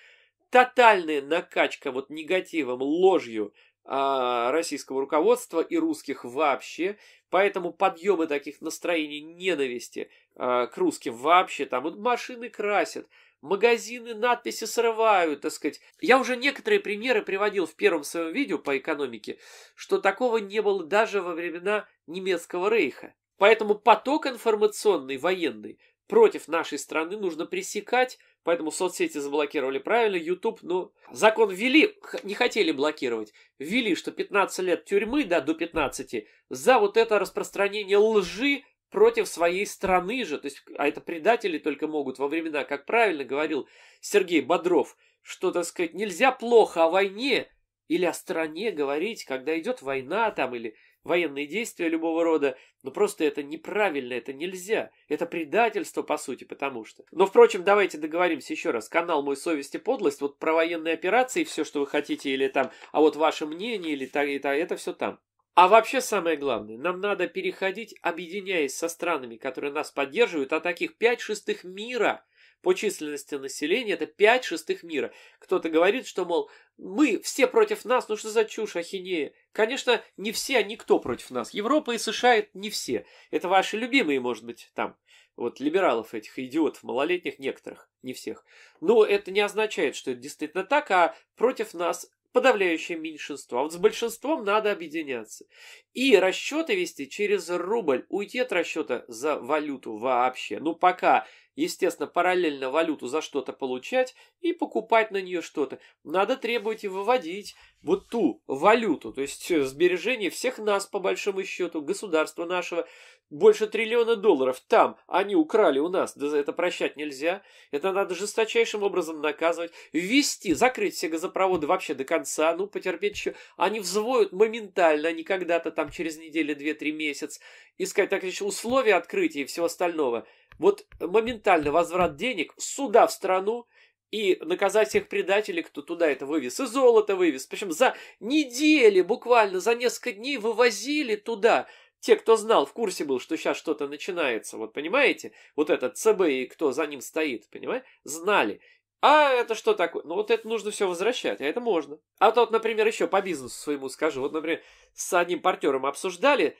тотальная накачка вот негативом, ложью э, российского руководства и русских вообще, поэтому подъемы таких настроений ненависти э, к русским вообще, там вот машины красят, магазины надписи срывают, так сказать. Я уже некоторые примеры приводил в первом своем видео по экономике, что такого не было даже во времена немецкого рейха. Поэтому поток информационный, военный, против нашей страны нужно пресекать, поэтому соцсети заблокировали правильно, YouTube, ну, закон ввели, не хотели блокировать, ввели, что 15 лет тюрьмы, да, до 15, за вот это распространение лжи против своей страны же, то есть, а это предатели только могут во времена, как правильно говорил Сергей Бодров, что, так сказать, нельзя плохо о войне или о стране говорить, когда идет война там или военные действия любого рода, но просто это неправильно, это нельзя. Это предательство, по сути, потому что. Но, впрочем, давайте договоримся еще раз. Канал «Мой совесть и подлость», вот про военные операции, все, что вы хотите, или там, а вот ваше мнение, или так, и так, это все там. А вообще самое главное, нам надо переходить, объединяясь со странами, которые нас поддерживают, а таких пять шестых мира – по численности населения это 5 шестых мира. Кто-то говорит, что, мол, мы все против нас, ну что за чушь, ахинея. Конечно, не все, а никто против нас. Европа и США это не все. Это ваши любимые, может быть, там, вот либералов этих, идиотов, малолетних некоторых, не всех. Но это не означает, что это действительно так, а против нас подавляющее меньшинство. А вот с большинством надо объединяться. И расчеты вести через рубль. Уйти от расчета за валюту вообще. Ну, пока естественно, параллельно валюту за что-то получать и покупать на нее что-то. Надо требовать и выводить вот ту валюту, то есть э, сбережение всех нас, по большому счету, государства нашего. Больше триллиона долларов там они украли у нас, да за это прощать нельзя. Это надо жесточайшим образом наказывать. Ввести, закрыть все газопроводы вообще до конца, ну, потерпеть еще. Они взвоют моментально, они а когда-то там через неделю, две-три месяц. Искать так еще условия открытия и всего остального – вот моментально возврат денег, сюда в страну и наказать всех предателей, кто туда это вывез, и золото вывез. Причем за недели, буквально за несколько дней вывозили туда. Те, кто знал, в курсе был, что сейчас что-то начинается, вот понимаете? Вот этот ЦБ и кто за ним стоит, понимаете? Знали. А это что такое? Ну вот это нужно все возвращать, а это можно. А то вот, например, еще по бизнесу своему скажу. Вот, например, с одним партнером обсуждали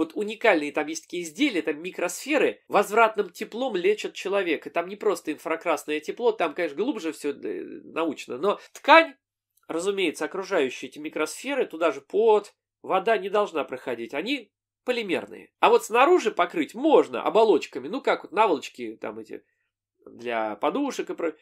вот уникальные там есть такие изделия, там микросферы, возвратным теплом лечат человека. Там не просто инфракрасное тепло, там, конечно, глубже все э, научно, но ткань, разумеется, окружающие эти микросферы, туда же под вода не должна проходить. Они полимерные. А вот снаружи покрыть можно оболочками, ну как вот наволочки там эти для подушек и прочее.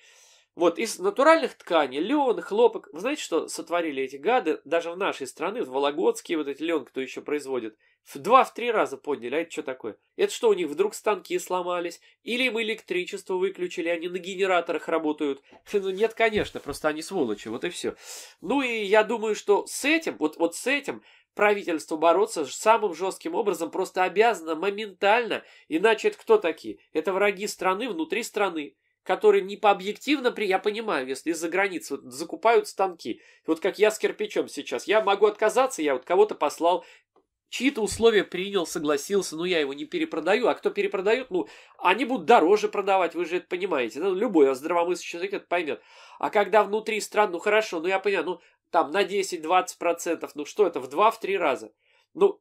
Вот, из натуральных тканей, лен, хлопок. Вы знаете, что сотворили эти гады? Даже в нашей стране, в Вологодске, вот эти лен, кто еще производит, в два-три раза подняли. А это что такое? Это что, у них вдруг станки сломались? Или им электричество выключили, они на генераторах работают? Ну, нет, конечно, просто они сволочи, вот и все. Ну, и я думаю, что с этим, вот, вот с этим правительство бороться самым жестким образом просто обязано моментально, иначе это кто такие? Это враги страны внутри страны который не по объективно, при я понимаю, если из-за границы вот, закупают станки, вот как я с кирпичом сейчас, я могу отказаться, я вот кого-то послал, чьи-то условия принял, согласился, но я его не перепродаю, а кто перепродает, ну, они будут дороже продавать, вы же это понимаете, ну, любой здравомыслящий человек это поймет. А когда внутри стран, ну, хорошо, ну, я понял, ну, там на 10-20%, ну, что это, в 2-3 раза. Ну,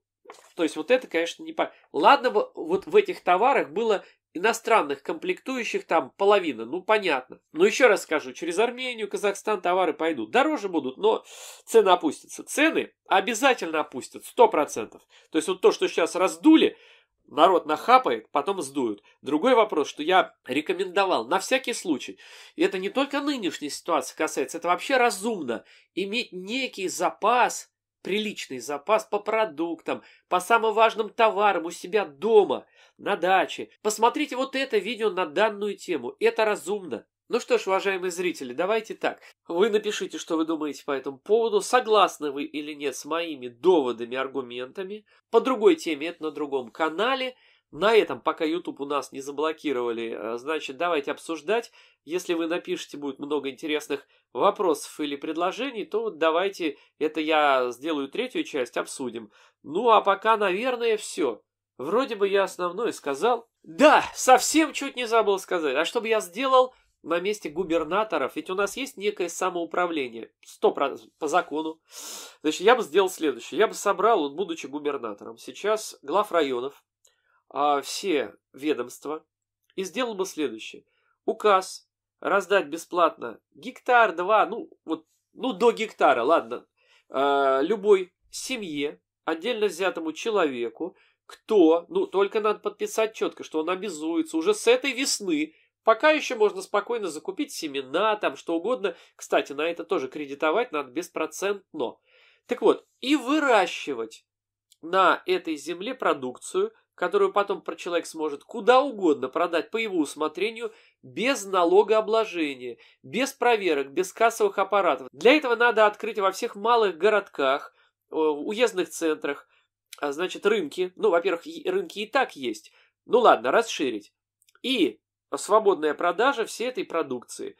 то есть вот это, конечно, не по... Ладно вот в этих товарах было Иностранных комплектующих там половина, ну понятно. Но еще раз скажу, через Армению, Казахстан товары пойдут. Дороже будут, но цены опустятся. Цены обязательно опустят, 100%. То есть вот то, что сейчас раздули, народ нахапает, потом сдуют. Другой вопрос, что я рекомендовал на всякий случай. И это не только нынешней ситуации касается, это вообще разумно иметь некий запас приличный запас по продуктам, по самым важным товарам у себя дома, на даче. Посмотрите вот это видео на данную тему. Это разумно. Ну что ж, уважаемые зрители, давайте так. Вы напишите, что вы думаете по этому поводу, согласны вы или нет с моими доводами, аргументами. По другой теме это на другом канале – на этом, пока YouTube у нас не заблокировали, э, значит, давайте обсуждать. Если вы напишете, будет много интересных вопросов или предложений, то давайте, это я сделаю третью часть, обсудим. Ну, а пока, наверное, все. Вроде бы я основное сказал. Да, совсем чуть не забыл сказать. А что бы я сделал на месте губернаторов? Ведь у нас есть некое самоуправление. Сто по закону. Значит, я бы сделал следующее. Я бы собрал, вот, будучи губернатором, сейчас глав районов, а, все ведомства и сделал бы следующее. Указ раздать бесплатно гектар, два, ну, вот, ну до гектара, ладно, а, любой семье, отдельно взятому человеку, кто, ну, только надо подписать четко, что он обязуется уже с этой весны, пока еще можно спокойно закупить семена, там, что угодно. Кстати, на это тоже кредитовать надо беспроцентно. Так вот, и выращивать на этой земле продукцию – которую потом человек сможет куда угодно продать по его усмотрению, без налогообложения, без проверок, без кассовых аппаратов. Для этого надо открыть во всех малых городках, э, уездных центрах, а значит, рынки. Ну, во-первых, рынки и так есть. Ну ладно, расширить. И свободная продажа всей этой продукции.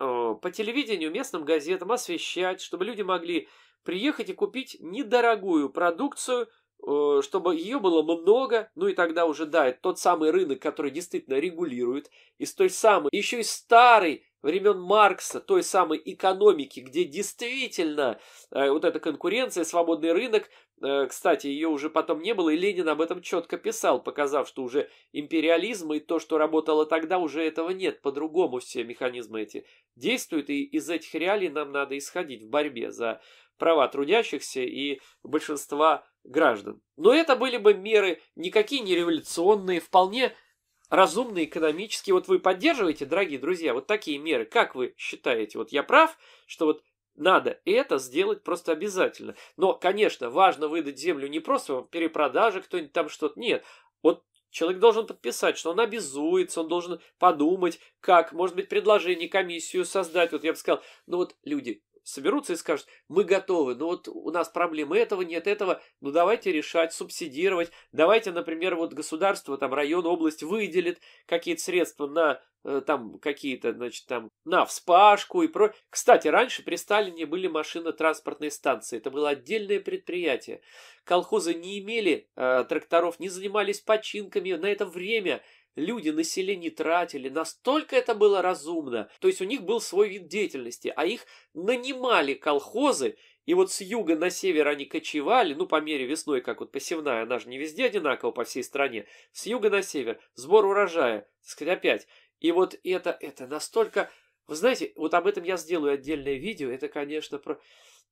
Э, по телевидению, местным газетам освещать, чтобы люди могли приехать и купить недорогую продукцию – Э, чтобы ее было много, ну и тогда уже, да, это тот самый рынок, который действительно регулирует, из той самой, еще и старой времен Маркса, той самой экономики, где действительно э, вот эта конкуренция, свободный рынок, э, кстати, ее уже потом не было, и Ленин об этом четко писал, показав, что уже империализм и то, что работало тогда, уже этого нет, по-другому все механизмы эти действуют, и из этих реалий нам надо исходить в борьбе за права трудящихся и большинства граждан. Но это были бы меры никакие не революционные, вполне разумные экономические. Вот вы поддерживаете, дорогие друзья, вот такие меры. Как вы считаете? Вот я прав, что вот надо это сделать просто обязательно. Но, конечно, важно выдать землю не просто перепродаже, кто-нибудь там что-то. Нет. Вот Человек должен подписать, что он обязуется, он должен подумать, как, может быть, предложение, комиссию создать. Вот я бы сказал, ну вот, люди, соберутся и скажут, мы готовы, ну вот у нас проблемы этого нет, этого, ну давайте решать, субсидировать, давайте, например, вот государство, там район, область выделит какие-то средства на э, там какие-то, значит, там, на вспашку и про... Кстати, раньше при Сталине были машино-транспортные станции. Это было отдельное предприятие. Колхозы не имели э, тракторов, не занимались починками. На это время люди на селе не тратили, настолько это было разумно. То есть у них был свой вид деятельности, а их нанимали колхозы, и вот с юга на север они кочевали, ну, по мере весной, как вот посевная, она же не везде одинаково по всей стране. С юга на север, сбор урожая, так сказать, опять. И вот это, это настолько... Вы знаете, вот об этом я сделаю отдельное видео, это, конечно, про...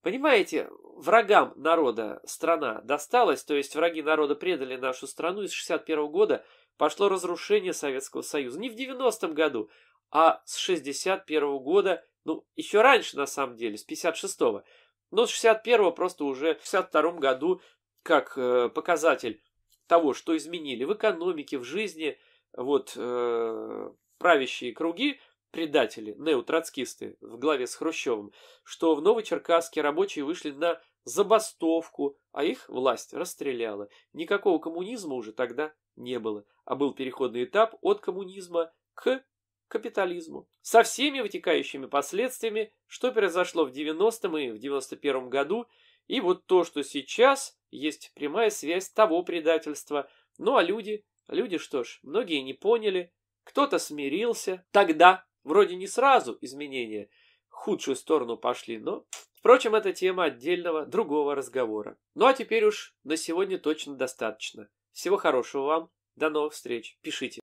Понимаете, врагам народа страна досталась, то есть враги народа предали нашу страну, из с 61 года пошло разрушение Советского Союза. Не в 90-м году, а с 61 года, ну, еще раньше, на самом деле, с 56-го. Но с 61-го просто уже в 62-м году, как э, показатель того, что изменили в экономике, в жизни, вот, э, правящие круги, предатели, неотроцкисты в главе с Хрущевым, что в Новочеркасске рабочие вышли на забастовку, а их власть расстреляла. Никакого коммунизма уже тогда не было, а был переходный этап от коммунизма к капитализму. Со всеми вытекающими последствиями, что произошло в 90-м и в 91-м году, и вот то, что сейчас, есть прямая связь того предательства. Ну а люди, люди что ж, многие не поняли, кто-то смирился. Тогда, вроде не сразу изменения в худшую сторону пошли, но... Впрочем, это тема отдельного, другого разговора. Ну а теперь уж на сегодня точно достаточно. Всего хорошего вам. До новых встреч. Пишите.